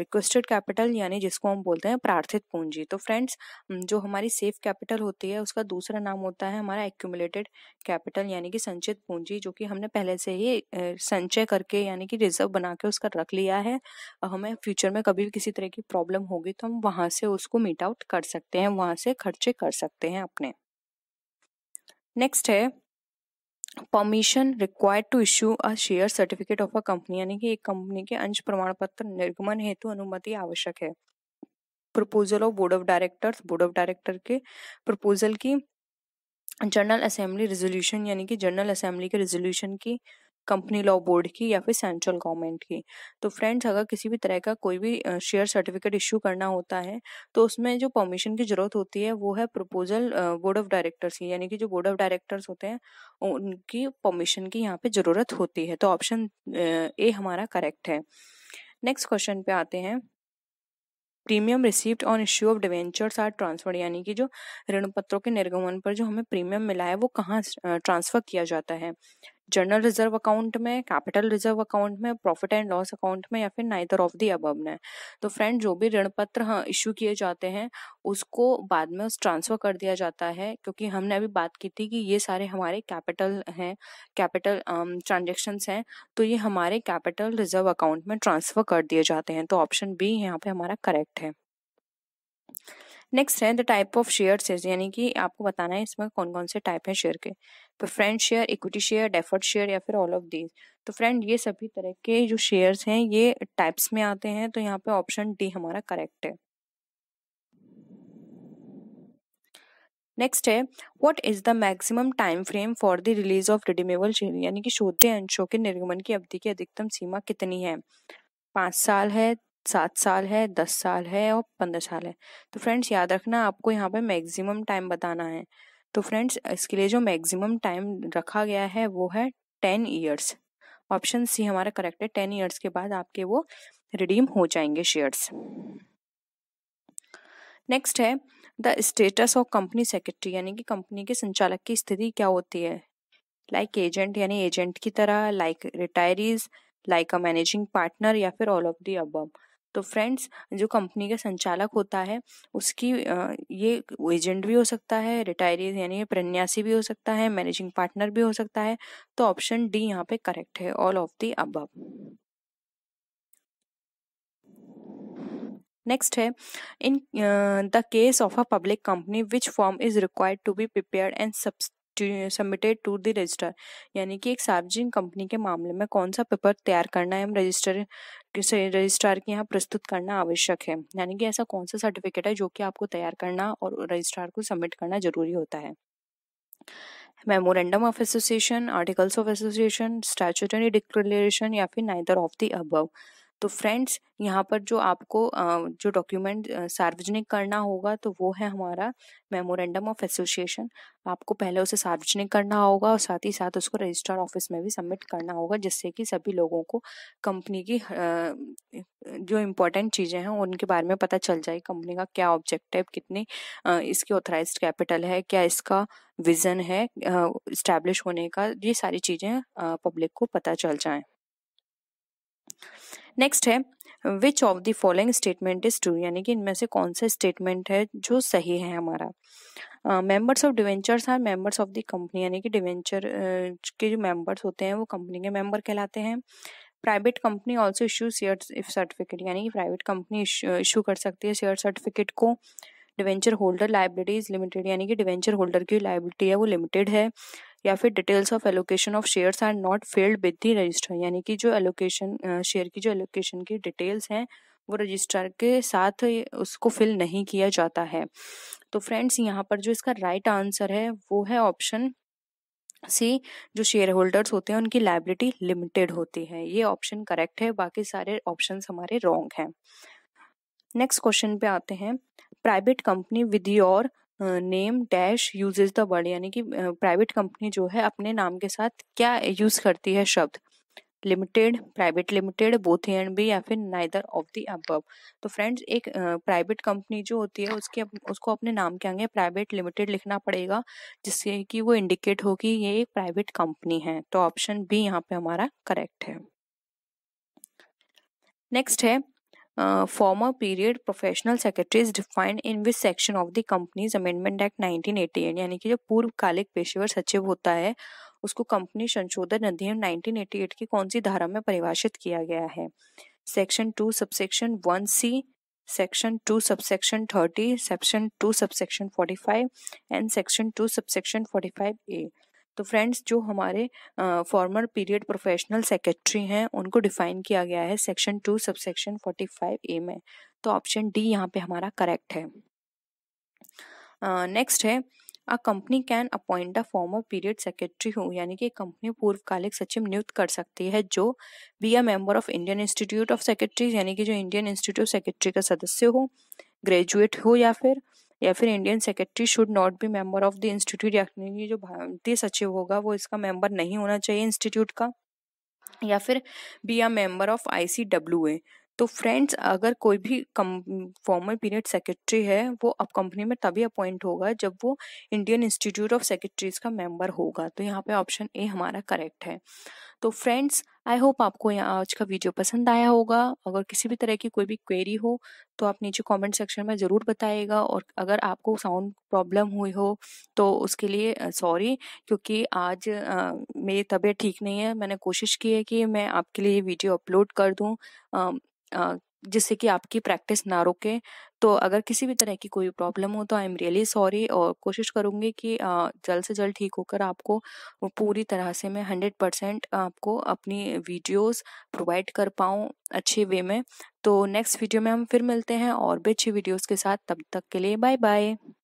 रिक्वेस्टेड कैपिटल यानी जिसको हम बोलते हैं प्रार्थित पूंजी तो फ्रेंड्स जो हमारी सेफ कैपिटल होती है उसका दूसरा नाम होता है हमारा एक्यूमुलेटेड कैपिटल यानी कि संचित पूंजी जो कि हमने पहले से ही संचय करके यानी कि रिजर्व बना के उसका रख लिया है हमें फ्यूचर में कभी भी किसी तरह की प्रॉब्लम होगी तो हम वहाँ से उसको मीट आउट कर सकते हैं वहाँ से खर्चे कर सकते हैं अपने नेक्स्ट है permission required to issue a share certificate of a company यानी कि एक कंपनी के अंश प्रमाण पत्र निर्गमन हेतु अनुमति आवश्यक है proposal of board of directors board of director के प्रपोजल की जनरल असेंबली रेजोल्यूशन यानी कि जनरल असेंबली के रेजोल्यूशन की कंपनी लॉ बोर्ड की या फिर सेंट्रल गवर्नमेंट की तो फ्रेंड्स अगर किसी भी तरह का कोई भी शेयर सर्टिफिकेट इशू करना होता है तो उसमें जो परमिशन की ज़रूरत होती है वो है प्रपोजल बोर्ड ऑफ डायरेक्टर्स की यानी कि जो बोर्ड ऑफ डायरेक्टर्स होते हैं उनकी परमिशन की यहाँ पे ज़रूरत होती है तो ऑप्शन ए हमारा करेक्ट है नेक्स्ट क्वेश्चन पे आते हैं premium received on issue of debentures are transferred यानी कि जो ऋण पत्रों के निर्गमन पर जो हमें प्रीमियम मिला है वो कहाँ ट्रांसफर किया जाता है जनरल रिजर्व अकाउंट में कैपिटल रिजर्व अकाउंट में प्रॉफिट एंड लॉस अकाउंट में या फिर नाइदर ऑफ दी अबब में तो फ्रेंड जो भी ऋण पत्र हाँ, इशू किए जाते हैं उसको बाद में उस ट्रांसफर कर दिया जाता है क्योंकि हमने अभी बात की थी कि ये सारे हमारे कैपिटल हैं कैपिटल ट्रांजेक्शन्स हैं तो ये हमारे कैपिटल रिजर्व अकाउंट में ट्रांसफर कर दिए जाते हैं तो ऑप्शन बी यहाँ पे हमारा करेक्ट है नेक्स्ट है the type of share share यानी कि आपको बताना है इसमें कौन कौन से टाइप है शेयर के तो friend share equity share deferred share या फिर ऑल ऑफ दीज तो फ्रेंड ये सभी तरह के जो शेयर्स हैं ये टाइप्स में आते हैं तो यहाँ पे ऑप्शन डी हमारा करेक्ट है नेक्स्ट है what is the maximum time frame for the release of redeemable share यानी कि शोध्य अंशों के निर्गमन की अवधि की अधिकतम सीमा कितनी है पाँच साल है सात साल है दस साल है और पंद्रह साल है तो फ्रेंड्स याद रखना आपको यहाँ पे मैक्सिमम टाइम बताना है तो फ्रेंड्स इसके लिए जो मैक्सिमम टाइम रखा गया है वो है टेन ईयर्स ऑप्शन सी हमारा करेक्ट है टेन ईयर्स के बाद आपके वो रिडीम हो जाएंगे शेयर्स नेक्स्ट है the status of company secretary यानी कि कंपनी के संचालक की स्थिति क्या होती है लाइक एजेंट यानी एजेंट की तरह like retirees like a managing partner या फिर ऑल ऑफ दी अबव तो फ्रेंड्स जो कंपनी का संचालक होता है उसकी ये एजेंट भी हो सकता है रिटायरी यानी प्रन्यासी भी हो सकता है मैनेजिंग पार्टनर भी हो सकता है तो ऑप्शन डी यहाँ पे करेक्ट है ऑल ऑफ दी अब नेक्स्ट है in the case of a public company which form is required to be prepare and sub submitted to the register यानी कि एक सार्वजनिक कंपनी के मामले में कौन सा पेपर तैयार करना है हम रजिस्टर रजिस्ट्रार के यहाँ प्रस्तुत करना आवश्यक है यानी कि ऐसा कौन सा सर्टिफिकेट है जो कि आपको तैयार करना और रजिस्ट्रार को सबमिट करना जरूरी होता है memorandum of association articles of association statutory declaration या फिर नाइदर ऑफ द अबव तो फ्रेंड्स यहाँ पर जो आपको जो डॉक्यूमेंट सार्वजनिक करना होगा तो वो है हमारा मेमोरेंडम ऑफ एसोसिएशन आपको पहले उसे सार्वजनिक करना होगा और साथ ही साथ उसको रजिस्ट्रार ऑफिस में भी सबमिट करना होगा जिससे कि सभी लोगों को कंपनी की जो इम्पोर्टेंट चीज़ें हैं उनके बारे में पता चल जाए कंपनी का क्या ऑब्जेक्टिव कितनी इसकी ऑथराइज कैपिटल है क्या इसका विज़न है इस्टेब्लिश होने का ये सारी चीज़ें पब्लिक को पता चल जाएँ नेक्स्ट है which of the following statement is true यानी कि इनमें से कौन सा स्टेटमेंट है जो सही है हमारा members of debentures are members of the company यानी कि डिवेंचर के जो मेंबर्स होते हैं वो कंपनी के मेंबर कहलाते हैं private company also issue share certificate यानी कि प्राइवेट कंपनी इशू कर सकती है शेयर सर्टिफिकेट को debenture holder liability is limited यानी कि डिवेंचर होल्डर की लाइबिलिटी है वो लिमिटेड है या फिर details of allocation of shares are not filed with the register यानी कि जो एलोकेशन शेयर की जो एलोकेशन की डिटेल्स हैं वो रजिस्ट्रार के साथ उसको फिल नहीं किया जाता है तो फ्रेंड्स यहाँ पर जो इसका राइट right आंसर है वो है ऑप्शन सी जो शेयर होल्डर्स होते हैं उनकी लाइबिलिटी लिमिटेड होती है ये ऑप्शन करेक्ट है बाकी सारे ऑप्शन हमारे रॉन्ग हैं नेक्स्ट क्वेश्चन पे आते हैं private company with your name dash use the word यानी कि प्राइवेट कंपनी जो है अपने नाम के साथ क्या यूज करती है शब्द limited private limited both and B या फिर नाइदर ऑफ दी अबव तो फ्रेंड्स एक प्राइवेट कंपनी जो होती है उसके उसको अपने नाम के आगे प्राइवेट लिमिटेड लिखना पड़ेगा जिससे कि वो इंडिकेट हो कि ये एक प्राइवेट कंपनी है तो ऑप्शन बी यहाँ पे हमारा करेक्ट है नेक्स्ट है uh, former period professional secretaries defined in which section of the companies amendment act 1988 यानी कि जो पूर्वकालिक पेशेवर सचिव होता है उसको कंपनी संशोधन अधिनियम 1988 की कौन सी धारा में परिभाषित किया गया है section two subsection one C section two subsection thirty section two subsection forty five and section two subsection forty five A तो फ्रेंड्स जो हमारे फॉर्मर पीरियड प्रोफेशनल सेक्रेटरी हैं उनको डिफाइन किया गया है section two sub section forty five A में तो ऑप्शन डी यहाँ पे हमारा करेक्ट है नेक्स्ट uh, है a company can appoint a former period secretary हो यानी कि कंपनी पूर्वकालिक सचिव नियुक्त कर सकती है जो be a member of Indian Institute of Secretaries यानी कि जो इंडियन इंस्टीट्यूट सेक्रेटरी का सदस्य हो ग्रेजुएट हो या फिर uh, या फिर Indian secretary should not be member of the institute या जो भारतीय सचिव होगा वो इसका मेंबर नहीं होना चाहिए इंस्टीट्यूट का या फिर be a member of I C W A तो फ्रेंड्स अगर कोई भी कम फॉर्मर पीरियड सेक्रेटरी है वो अब कंपनी में तभी अपॉइंट होगा जब वो इंडियन इंस्टीट्यूट ऑफ सेक्रेटरीज का मेंबर होगा तो यहाँ पे ऑप्शन ए हमारा करेक्ट है तो फ्रेंड्स आई होप आपको आज का वीडियो पसंद आया होगा अगर किसी भी तरह की कोई भी क्वेरी हो तो आप नीचे कमेंट सेक्शन में ज़रूर बताइएगा और अगर आपको साउंड प्रॉब्लम हुई हो तो उसके लिए सॉरी क्योंकि आज मेरी तबीयत ठीक नहीं है मैंने कोशिश की है कि मैं आपके लिए ये वीडियो अपलोड कर दूँ जिससे कि आपकी प्रैक्टिस ना रुके तो अगर किसी भी तरह की कोई प्रॉब्लम हो तो आई एम रियली सॉरी और कोशिश करूँगी कि जल्द से जल्द ठीक होकर आपको पूरी तरह से मैं हंड्रेड परसेंट आपको अपनी वीडियोस प्रोवाइड कर पाऊँ अच्छे वे में तो नेक्स्ट वीडियो में हम फिर मिलते हैं और भी अच्छी वीडियोज़ के साथ तब तक के लिए बाय बाय